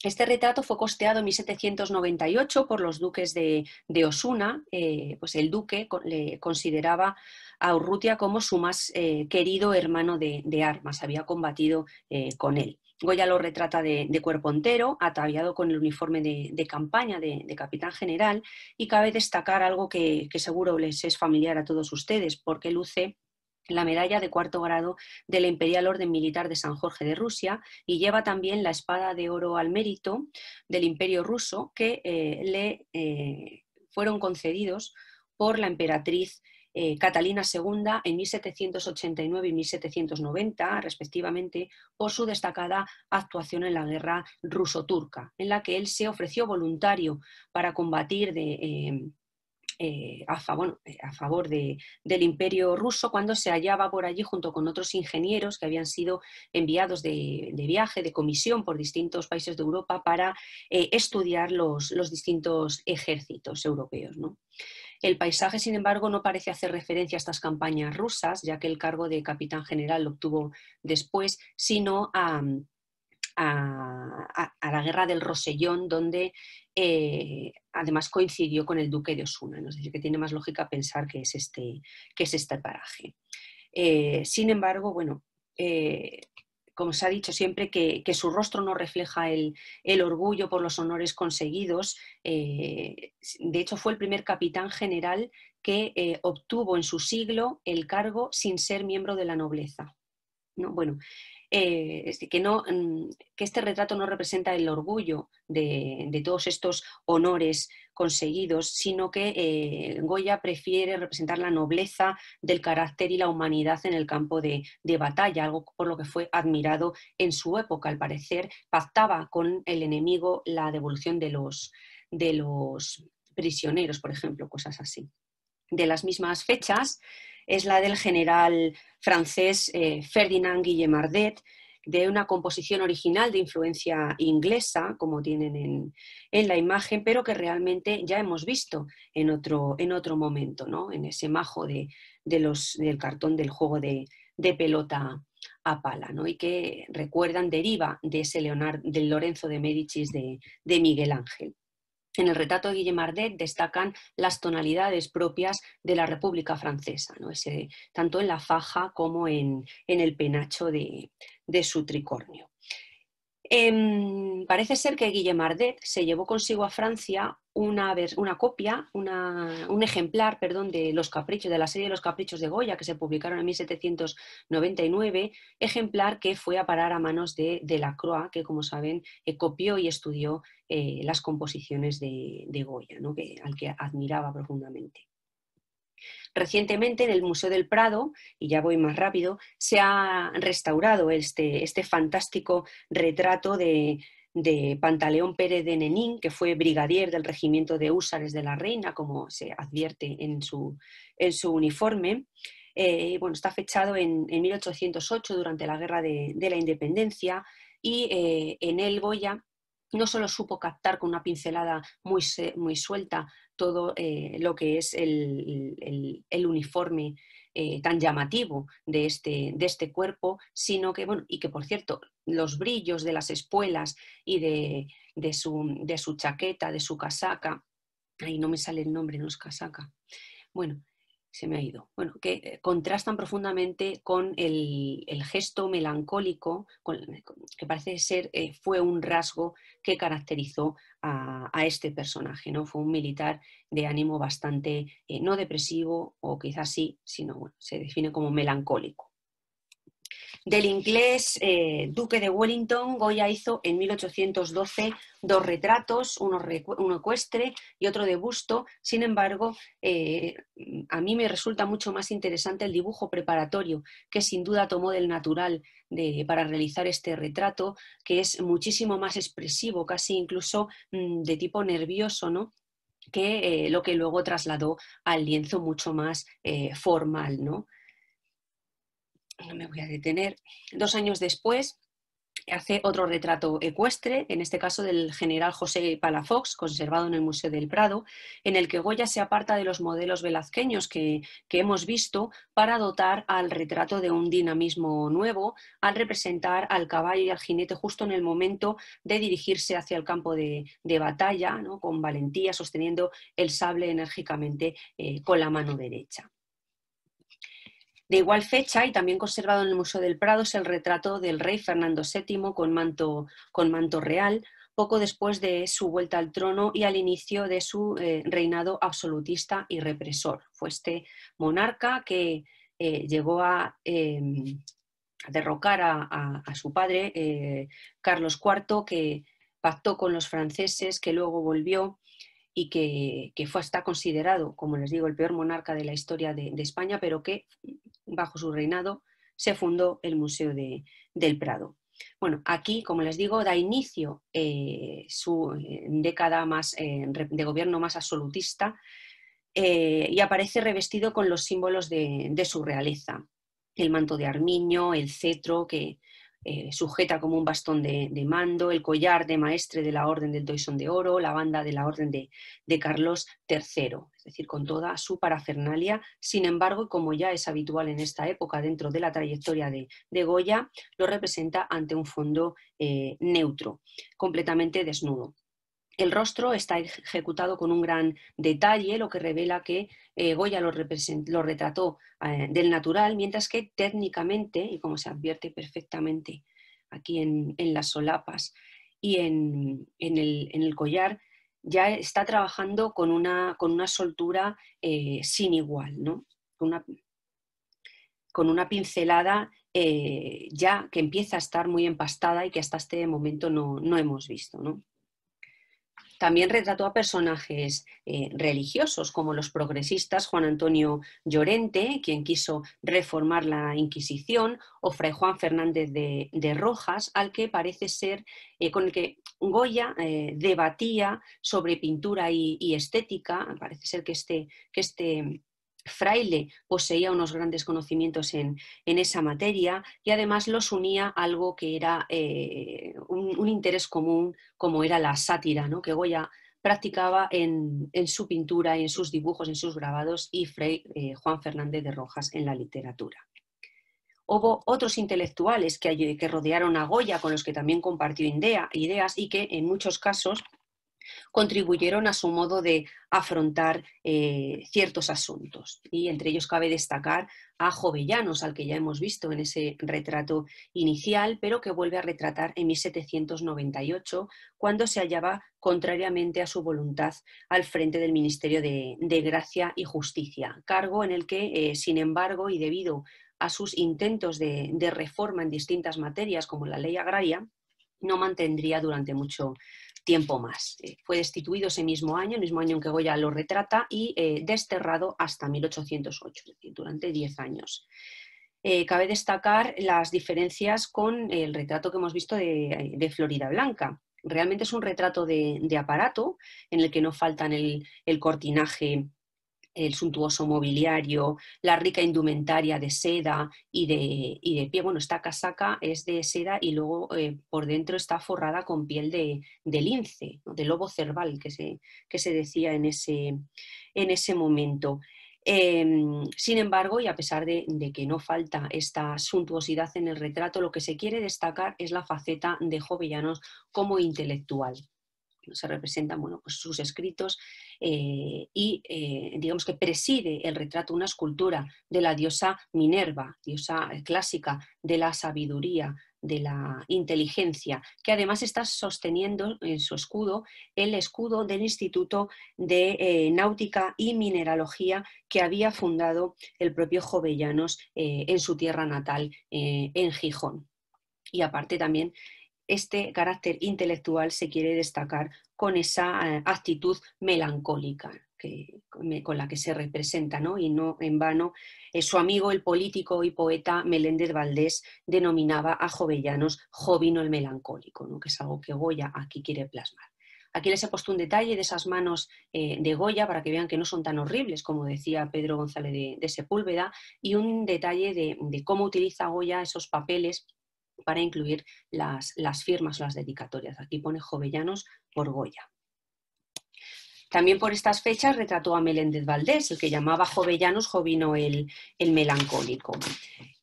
Este retrato fue costeado en 1798 por los duques de, Osuna, eh, pues el duque le consideraba a Urrutia como su más eh, querido hermano de, armas, había combatido eh, con él. Goya lo retrata de, cuerpo entero, ataviado con el uniforme de, campaña de, capitán general, y cabe destacar algo que, seguro les es familiar a todos ustedes, porque luce la medalla de cuarto grado de la Imperial Orden Militar de San Jorge de Rusia y lleva también la espada de oro al mérito del Imperio ruso que eh, le eh, fueron concedidos por la emperatriz eh, Catalina II en 1789 y 1790, respectivamente, por su destacada actuación en la guerra ruso-turca, en la que él se ofreció voluntario para combatir de eh, eh, a, favor, del imperio ruso cuando se hallaba por allí junto con otros ingenieros que habían sido enviados de, viaje, de comisión por distintos países de Europa para eh, estudiar los, los, distintos ejércitos europeos. El paisaje, sin embargo, no parece hacer referencia a estas campañas rusas, ya que el cargo de capitán general lo obtuvo después, sino a, a, la guerra del Rosellón, donde eh, además coincidió con el duque de Osuna. ¿no? Es decir, que tiene más lógica pensar que es este, que es este paraje. Eh, sin embargo, bueno, eh, como se ha dicho siempre, que, su rostro no refleja el, orgullo por los honores conseguidos. de hecho, fue el primer capitán general que obtuvo en su siglo el cargo sin ser miembro de la nobleza. ¿No? Bueno, eh, este, mm, que, este retrato no representa el orgullo de, todos estos honores conseguidos, sino que eh, Goya prefiere representar la nobleza del carácter y la humanidad en el campo de, batalla, algo por lo que fue admirado en su época. Al parecer, pactaba con el enemigo la devolución de los, de los prisioneros, por ejemplo, cosas así. De las mismas fechas, es la del general francés eh, Ferdinand Guillemardet, de una composición original de influencia inglesa, como tienen en, la imagen, pero que realmente ya hemos visto en otro, momento, ¿no? en ese majo de, del cartón del juego de, pelota a pala, y que recuerdan, deriva de ese Leonardo, del Lorenzo de Médicis de, de Miguel Ángel. En el retrato de Guillemardet destacan las tonalidades propias de la República Francesa, tanto en la faja como en, el penacho de su tricornio. Em, parece ser que Guillemardet se llevó consigo a Francia una, una copia, un ejemplar, perdón, de Los Caprichos, de la serie de Los Caprichos de Goya, que se publicaron en 1799, ejemplar que fue a parar a manos de Delacroix, que como saben eh, copió y estudió eh, las composiciones de, Goya, al que admiraba profundamente. Recientemente en el Museo del Prado, y ya voy más rápido, se ha restaurado este, este fantástico retrato de, Pantaleón Pérez de Nenín, que fue brigadier del regimiento de húsares de la reina, como se advierte en su, uniforme. Eh, bueno, está fechado en, 1808 durante la Guerra de, la Independencia y eh, en él Boya no solo supo captar con una pincelada muy suelta todo eh, lo que es el, uniforme eh, tan llamativo de este, de este cuerpo, sino que, bueno, y que por cierto, los brillos de las espuelas y de, de, su, de su chaqueta, de su casaca, ahí no me sale el nombre, no es casaca, bueno, se me ha ido, bueno, que eh, contrastan profundamente con el, gesto melancólico, eh, que parece ser, eh, fue un rasgo que caracterizó a, este personaje, ¿no? Fue un militar de ánimo bastante no depresivo, o quizás sí, sino bueno, se define como melancólico. Del inglés eh, Duque de Wellington, Goya hizo en 1812 dos retratos, uno, ecuestre y otro de busto. Sin embargo, eh, a mí me resulta mucho más interesante el dibujo preparatorio, que sin duda tomó del natural para realizar este retrato, que es muchísimo más expresivo, casi incluso mm, de tipo nervioso, ¿no? que eh, lo que luego trasladó al lienzo mucho más formal, ¿no? no me voy a detener, dos años después hace otro retrato ecuestre, en este caso del general José Palafox, conservado en el Museo del Prado, en el que Goya se aparta de los modelos velazqueños que, hemos visto para dotar al retrato de un dinamismo nuevo, al representar al caballo y al jinete justo en el momento de dirigirse hacia el campo de, batalla, con valentía, sosteniendo el sable enérgicamente eh, con la mano derecha. De igual fecha y también conservado en el Museo del Prado es el retrato del rey Fernando VII con manto, real, poco después de su vuelta al trono y al inicio de su eh, reinado absolutista y represor. Fue este monarca que eh, llegó em, a derrocar a su padre, eh, Carlos IV, que pactó con los franceses, que luego volvió y que, fue hasta considerado, como les digo, el peor monarca de la historia de, España, pero que bajo su reinado se fundó el Museo del Prado. Bueno, aquí, como les digo, da inicio eh, su eh, década más, eh, de gobierno más absolutista y aparece revestido con los símbolos de, su realeza. El manto de armiño, el cetro, que, eh, sujeta como un bastón de, mando, el collar de maestre de la Orden del Doison de Oro, la banda de la Orden de, Carlos III, es decir, con toda su parafernalia. Sin embargo, como ya es habitual en esta época dentro de la trayectoria de, Goya, lo representa ante un fondo eh, neutro, completamente desnudo. El rostro está ejecutado con un gran detalle, lo que revela que eh, Goya lo, retrató eh, del natural, mientras que técnicamente, y como se advierte perfectamente aquí en, las solapas y en, el, collar, ya está trabajando con una, soltura eh, sin igual, ¿no? con, una, pincelada ya que empieza a estar muy empastada y que hasta este momento no, no hemos visto. ¿no? También retrató a personajes eh, religiosos como los progresistas Juan Antonio Llorente, quien quiso reformar la Inquisición, o Fray Juan Fernández de, Rojas, al que parece ser eh, con el que Goya eh, debatía sobre pintura y, estética. Parece ser que este, que este Fraile poseía unos grandes conocimientos en, esa materia y además los unía algo que era eh, un, interés común, como era la sátira, ¿no? que Goya practicaba en, su pintura, en sus dibujos, en sus grabados y eh, Juan Fernández de Rojas en la literatura. Hubo otros intelectuales que, que rodearon a Goya con los que también compartió ideas y que en muchos casos contribuyeron a su modo de afrontar eh, ciertos asuntos. Y entre ellos cabe destacar a Jovellanos, al que ya hemos visto en ese retrato inicial, pero que vuelve a retratar en 1798, cuando se hallaba, contrariamente a su voluntad, al frente del Ministerio de, Gracia y Justicia, cargo en el que, eh, sin embargo, y debido a sus intentos de, de reforma en distintas materias, como la ley agraria, no mantendría durante mucho tiempo tiempo más. Eh, fue destituido ese mismo año, el mismo año en que Goya lo retrata, y eh, desterrado hasta 1808, es decir, durante 10 años. Eh, cabe destacar las diferencias con el retrato que hemos visto de, Florida Blanca. Realmente es un retrato de, aparato en el que no faltan el cortinaje el suntuoso mobiliario, la rica indumentaria de seda y de, y de pie. Bueno, esta casaca es de seda y luego eh, por dentro está forrada con piel de, lince, de lobo cerval, que se, decía en ese, en ese momento. Em, sin embargo, y a pesar de, de, que no falta esta suntuosidad en el retrato, lo que se quiere destacar es la faceta de Jovellanos como intelectual se representan pues sus escritos eh, y eh, digamos que preside el retrato una escultura de la diosa Minerva, diosa eh, clásica de la sabiduría, de la inteligencia, que además está sosteniendo en su escudo el escudo del Instituto de Náutica y Mineralogía que había fundado el propio Jovellanos en su tierra natal, en Gijón. Y aparte también este carácter intelectual se quiere destacar con esa eh, actitud melancólica con la que se representa, y no en vano, eh, su amigo el político y poeta Meléndez Valdés denominaba a Jovellanos Jovino el melancólico, que es algo que Goya aquí quiere plasmar. Aquí les he puesto un detalle de esas manos eh, de Goya para que vean que no son tan horribles, como decía Pedro González de, Sepúlveda, y un detalle de cómo utiliza Goya esos papeles para incluir las, firmas firmas, las dedicatorias. Aquí pone Jovellanos por Goya. También por estas fechas retrató a Meléndez Valdés, el que llamaba Jovellanos Jovino el, melancólico.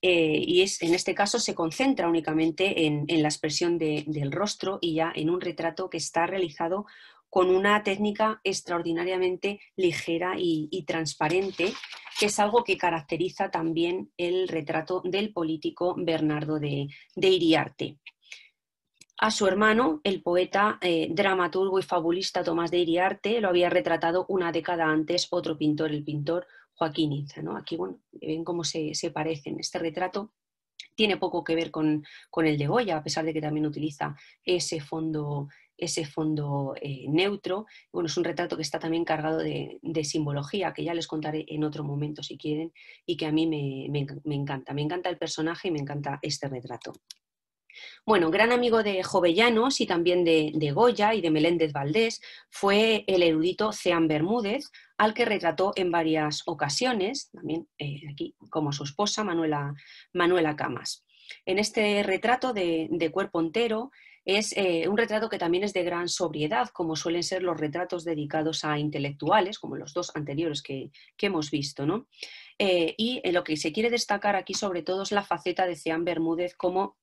Eh, y es, en este caso se concentra únicamente en, la expresión del rostro y ya en un retrato que está realizado con una técnica extraordinariamente ligera y, transparente, que es algo que caracteriza también el retrato del político Bernardo de, Iriarte. A su hermano, el poeta, eh, dramaturgo y fabulista Tomás de Iriarte, lo había retratado una década antes otro pintor, el pintor Joaquín Inza. Aquí bueno, ven cómo se, se parecen. Este retrato tiene poco que ver con, el de Goya, a pesar de que también utiliza ese fondo ese fondo eh, neutro. Bueno, es un retrato que está también cargado de, simbología, que ya les contaré en otro momento si quieren, y que a mí me, encanta. Me encanta el personaje y me encanta este retrato. Bueno, gran amigo de Jovellanos y también de, Goya y de Meléndez Valdés fue el erudito Cean Bermúdez, al que retrató en varias ocasiones, también eh, aquí como su esposa, Manuela, Manuela Camas. En este retrato de, cuerpo entero es eh, un retrato que también es de gran sobriedad, como suelen ser los retratos dedicados a intelectuales, como los dos anteriores que, hemos visto. ¿no? Eh, y lo que se quiere destacar aquí sobre todo es la faceta de Ceán Bermúdez como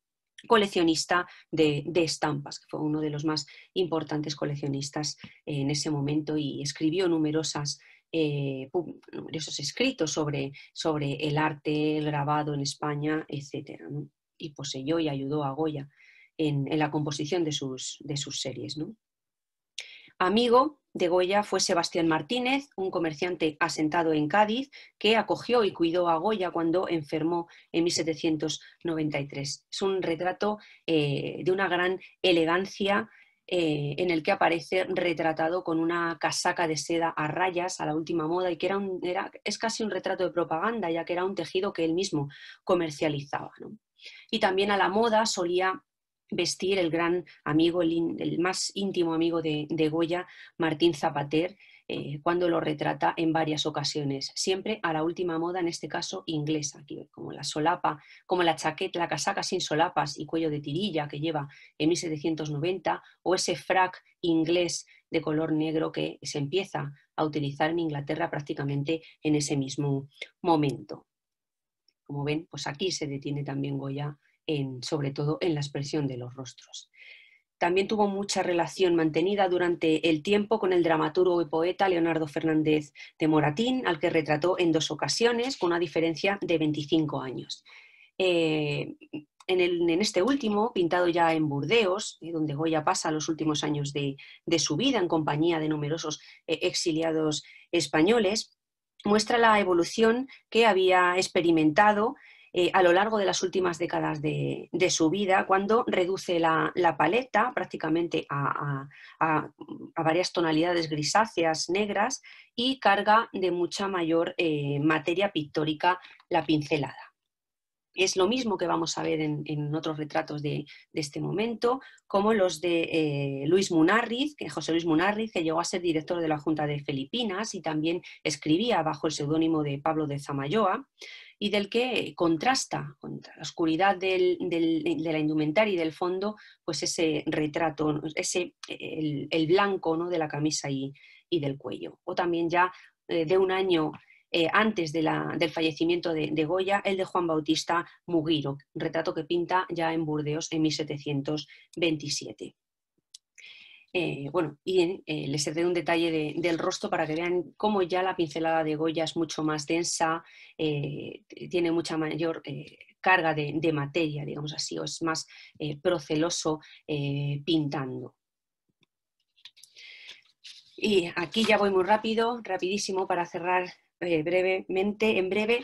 coleccionista de, estampas, que fue uno de los más importantes coleccionistas eh, en ese momento y escribió numerosas, eh, numerosos escritos sobre, el arte, el grabado en España, etc. Y poseyó y ayudó a Goya en, la composición de sus, de sus series. ¿no? Amigo de Goya fue Sebastián Martínez, un comerciante asentado en Cádiz, que acogió y cuidó a Goya cuando enfermó en 1793. Es un retrato eh, de una gran elegancia, eh, en el que aparece retratado con una casaca de seda a rayas a la última moda y que era, es casi un retrato de propaganda, ya que era un tejido que él mismo comercializaba. Y también a la moda solía vestir el gran amigo, el, más íntimo amigo de, Goya, Martín Zapater, eh, cuando lo retrata en varias ocasiones, siempre a la última moda, en este caso inglesa, como la solapa, como la chaqueta, la casaca sin solapas y cuello de tirilla que lleva en 1790, o ese frac inglés de color negro que se empieza a utilizar en Inglaterra prácticamente en ese mismo momento. Como ven, pues aquí se detiene también Goya sobre todo en la expresión de los rostros. También tuvo mucha relación mantenida durante el tiempo con el dramaturgo y poeta Leonardo Fernández de Moratín, al que retrató en dos ocasiones, con una diferencia de 25 años. Eh, en, este último, pintado ya en Burdeos, eh, donde Goya pasa los últimos años de, su vida en compañía de numerosos eh, exiliados españoles, muestra la evolución que había experimentado eh, a lo largo de las últimas décadas de, su vida, cuando reduce la, paleta prácticamente a, varias tonalidades grisáceas, negras, y carga de mucha mayor eh, materia pictórica la pincelada. Es lo mismo que vamos a ver en, otros retratos de, este momento, como los de eh, Luis Munarriz, que José Luis Munarriz, que llegó a ser director de la Junta de Filipinas y también escribía bajo el seudónimo de Pablo de Zamayoa y del que contrasta con la oscuridad del, de la indumentaria y del fondo, pues ese retrato, ese, el, blanco ¿no? de la camisa y, y, del cuello. O también ya eh, de un año eh, antes del fallecimiento de, Goya, el de Juan Bautista Mugiro, retrato que pinta ya en Burdeos en 1727. Eh, bueno, y eh, les he un detalle del rostro para que vean cómo ya la pincelada de Goya es mucho más densa, eh, tiene mucha mayor carga de, de, materia, digamos así, o es más proceloso pintando. Y aquí ya voy muy rápido, rapidísimo, para cerrar brevemente, en breve,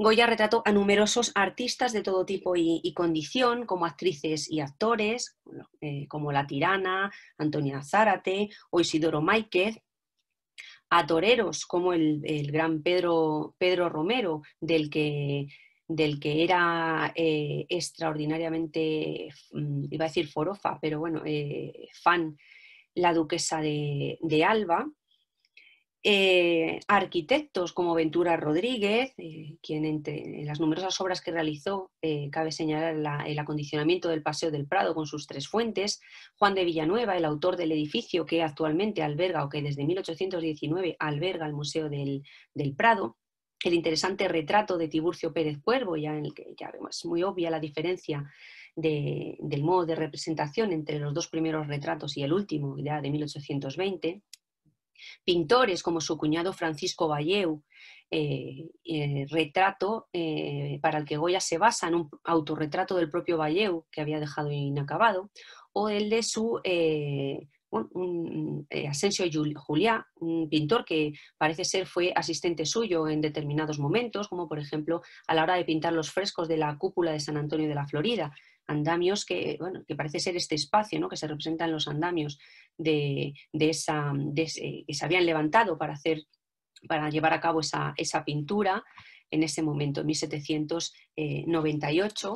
Goya retrató a numerosos artistas de todo tipo y, condición, como actrices y actores, eh, como La Tirana, Antonia Zárate o Isidoro Máiquez, a toreros como el, gran Pedro, Pedro, Romero, del que, del que era eh, extraordinariamente, mm, iba a decir forofa, pero bueno, eh, fan, la duquesa de Alba, eh, arquitectos como Ventura Rodríguez, eh, quien entre las numerosas obras que realizó eh, cabe señalar el acondicionamiento del Paseo del Prado con sus tres fuentes, Juan de Villanueva, el autor del edificio que actualmente alberga o que desde 1819 alberga el Museo del, Prado, el interesante retrato de Tiburcio Pérez Cuervo, ya en el que ya es muy obvia la diferencia del modo de representación entre los dos primeros retratos y el último, ya de 1820 Pintores como su cuñado Francisco Valleu, eh, eh, retrato eh, para el que Goya se basa en un autorretrato del propio Valleu que había dejado inacabado, o el de su Asensio Juliá, un pintor que parece ser fue asistente suyo en determinados momentos, como por ejemplo a la hora de pintar los frescos de la cúpula de San Antonio de la Florida, andamios que, parece ser este espacio ¿no? que se representan los andamios de, esa, que se habían levantado para, hacer, para llevar a cabo esa, esa pintura en ese momento, en 1798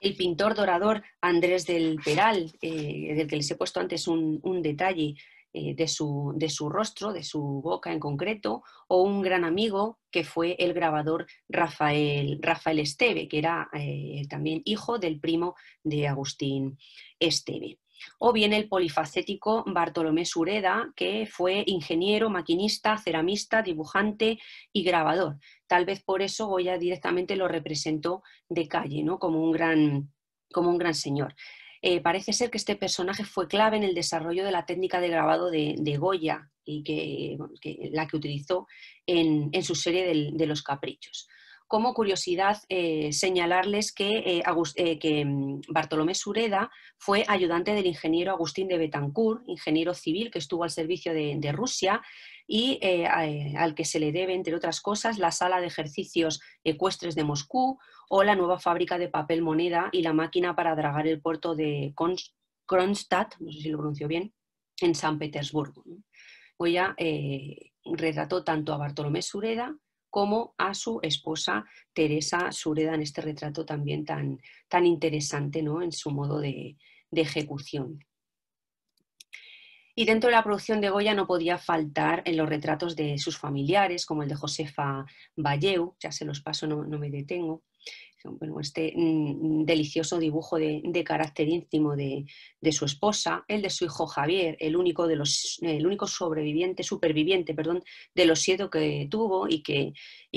el pintor dorador Andrés del Peral, eh, del que les he puesto antes un, un detalle, eh, de, su, rostro, de su boca en concreto, o un gran amigo que fue el grabador Rafael, Rafael Esteve, que era eh, también hijo del primo de Agustín Esteve o bien el polifacético Bartolomé Sureda, que fue ingeniero, maquinista, ceramista, dibujante y grabador. Tal vez por eso Goya directamente lo representó de calle, como, un gran, como un gran señor. Eh, parece ser que este personaje fue clave en el desarrollo de la técnica de grabado de, Goya, y la que utilizó en, su serie de los caprichos. Como curiosidad, eh, señalarles que, eh, mm, Bartolomé Sureda fue ayudante del ingeniero Agustín de Betancourt, ingeniero civil que estuvo al servicio de, Rusia y al que se le debe, entre otras cosas, la sala de ejercicios ecuestres de Moscú, o la nueva fábrica de papel moneda y la máquina para dragar el puerto de Kronstadt, no sé si lo pronuncio bien, en San Petersburgo. Goya pues eh, retrató tanto a Bartolomé Sureda como a su esposa Teresa Sureda en este retrato también tan, tan interesante ¿no? en su modo de, ejecución. Y dentro de la producción de Goya no podía faltar en los retratos de sus familiares, como el de Josefa Valleu, ya se los paso, no me detengo, bueno, este mm, delicioso dibujo de, carácter íntimo de, su esposa, el de su hijo Javier, el único, de los, el único sobreviviente, superviviente perdón, de los siete que tuvo y que,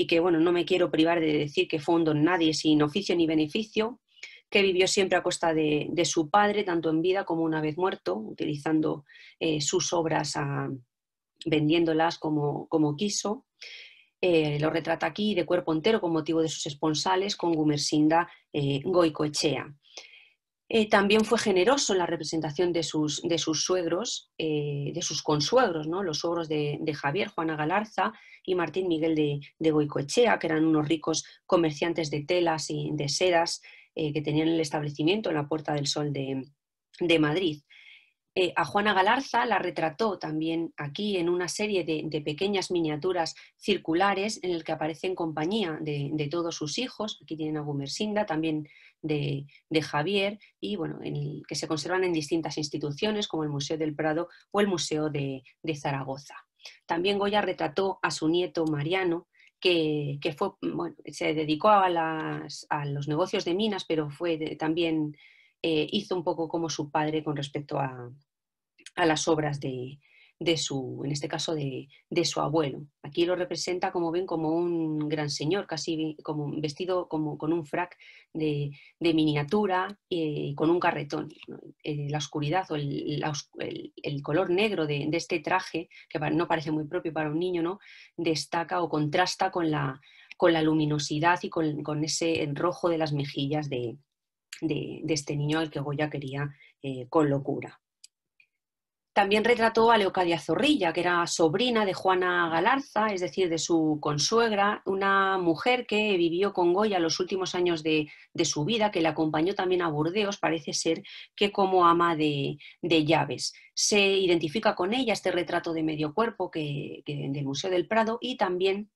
que, bueno, no me quiero privar de decir que fue un don nadie sin oficio ni beneficio, que vivió siempre a costa de, su padre, tanto en vida como una vez muerto, utilizando eh, sus obras, ah, vendiéndolas como, como quiso eh, lo retrata aquí de cuerpo entero con motivo de sus esponsales con Gumersinda eh, Goicoechea. Eh, también fue generoso en la representación de sus, de sus suegros, de sus consuegros, los suegros de, Javier, Juana Galarza y Martín Miguel de, Goicoechea, que eran unos ricos comerciantes de telas y de sedas que tenían el establecimiento en la Puerta del Sol de, Madrid. Eh, a Juana Galarza la retrató también aquí en una serie de, pequeñas miniaturas circulares en el que aparece en compañía de, todos sus hijos. Aquí tienen a Gumersinda, también de, Javier, y bueno, que se conservan en distintas instituciones como el Museo del Prado o el Museo de, Zaragoza. También Goya retrató a su nieto Mariano, que, fue, se dedicó a, los negocios de minas, pero fue también eh, hizo un poco como su padre con respecto a, las obras de, su, en este caso, de, su abuelo. Aquí lo representa, como ven, como un gran señor, casi como vestido como con un frac de, miniatura y eh, con un carretón. Eh, la oscuridad o el, color negro de, este traje, que no parece muy propio para un niño, ¿no? destaca o contrasta con la, con la luminosidad y con, con ese rojo de las mejillas de, de, este niño al que Goya quería eh, con locura. También retrató a Leocadia Zorrilla, que era sobrina de Juana Galarza, es decir, de su consuegra, una mujer que vivió con Goya los últimos años de, su vida, que le acompañó también a Burdeos, parece ser que como ama de, llaves. Se identifica con ella este retrato de medio cuerpo que, del Museo del Prado y también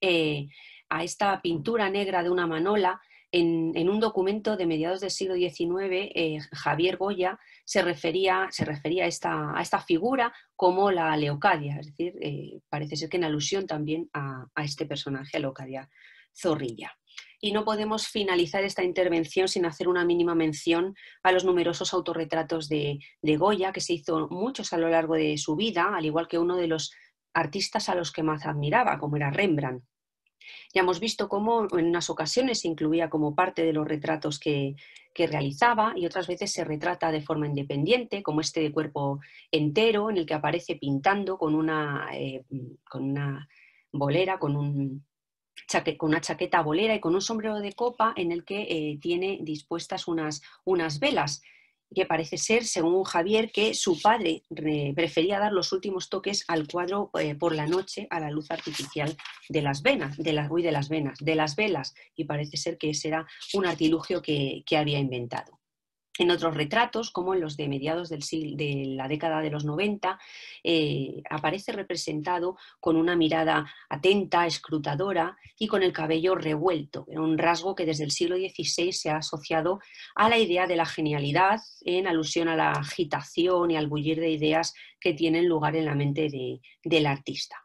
eh, a esta pintura negra de una manola en, un documento de mediados del siglo XIX, eh, Javier Goya se refería, a, esta, figura como la Leocadia, es decir, eh, parece ser que en alusión también a, este personaje, a Leocadia Zorrilla. Y no podemos finalizar esta intervención sin hacer una mínima mención a los numerosos autorretratos de Goya, que se hizo muchos a lo largo de su vida, al igual que uno de los artistas a los que más admiraba, como era Rembrandt. Ya hemos visto cómo en unas ocasiones se incluía como parte de los retratos que, realizaba y otras veces se retrata de forma independiente, como este de cuerpo entero, en el que aparece pintando con una, eh, con una bolera, con, una chaqueta bolera y con un sombrero de copa en el que eh, tiene dispuestas unas velas que parece ser, según Javier, que su padre eh, prefería dar los últimos toques al cuadro eh, por la noche a la luz artificial de las venas, de las, uy, de las venas, de las velas, y parece ser que ese era un artilugio que había inventado en otros retratos, como en los de mediados de la década de los 90, eh, aparece representado con una mirada atenta, escrutadora y con el cabello revuelto, un rasgo que desde el siglo XVI se ha asociado a la idea de la genialidad, en alusión a la agitación y al bullir de ideas que tienen lugar en la mente del artista.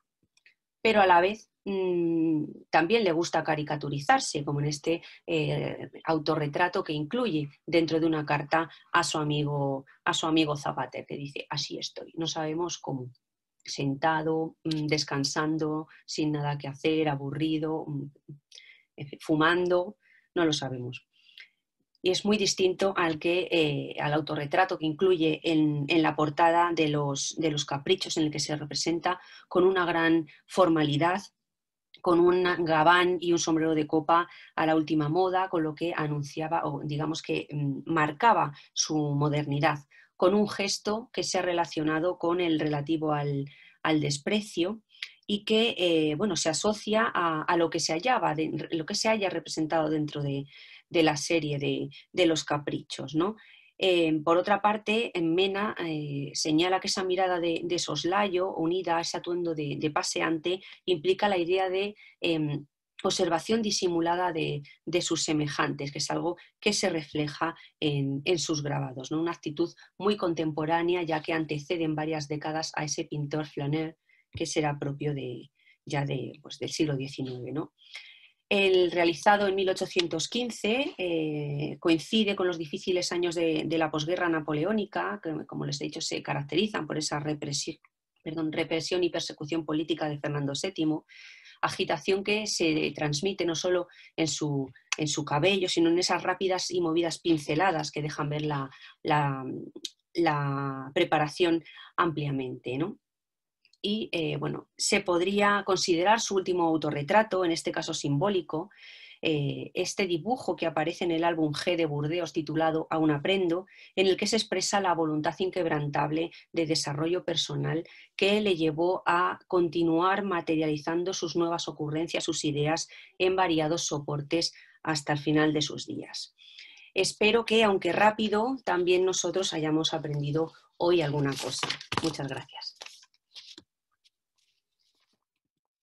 Pero a la vez Mm, también le gusta caricaturizarse, como en este eh, autorretrato que incluye dentro de una carta a su, amigo, a su amigo que dice, así estoy, no sabemos cómo sentado, mm, descansando, sin nada que hacer, aburrido, mm, fumando, no lo sabemos y es muy distinto al, que, eh, al autorretrato que incluye en, la portada de los, de los, caprichos en el que se representa con una gran formalidad con un gabán y un sombrero de copa a la última moda, con lo que anunciaba o digamos que mm, marcaba su modernidad, con un gesto que se ha relacionado con el relativo al, desprecio y que eh, bueno, se asocia a, lo que se hallaba, lo que se haya representado dentro de, la serie de, de los caprichos. ¿no? Eh, por otra parte, en Mena eh, señala que esa mirada de, soslayo unida a ese atuendo de, paseante implica la idea de em, observación disimulada de, sus semejantes, que es algo que se refleja en, sus grabados, ¿no? una actitud muy contemporánea ya que antecede en varias décadas a ese pintor flaner que será propio de, ya pues, del siglo XIX. El realizado en 1815 eh, coincide con los difíciles años de, la posguerra napoleónica, que como les he dicho se caracterizan por esa represión, y persecución política de Fernando VII, agitación que se transmite no solo en su, cabello, sino en esas rápidas y movidas pinceladas que dejan ver la, la preparación ampliamente. ¿no? y eh, bueno, se podría considerar su último autorretrato, en este caso simbólico, eh, este dibujo que aparece en el álbum G de Burdeos titulado Aún aprendo, en el que se expresa la voluntad inquebrantable de desarrollo personal que le llevó a continuar materializando sus nuevas ocurrencias, sus ideas en variados soportes hasta el final de sus días. Espero que, aunque rápido, también nosotros hayamos aprendido hoy alguna cosa. Muchas gracias.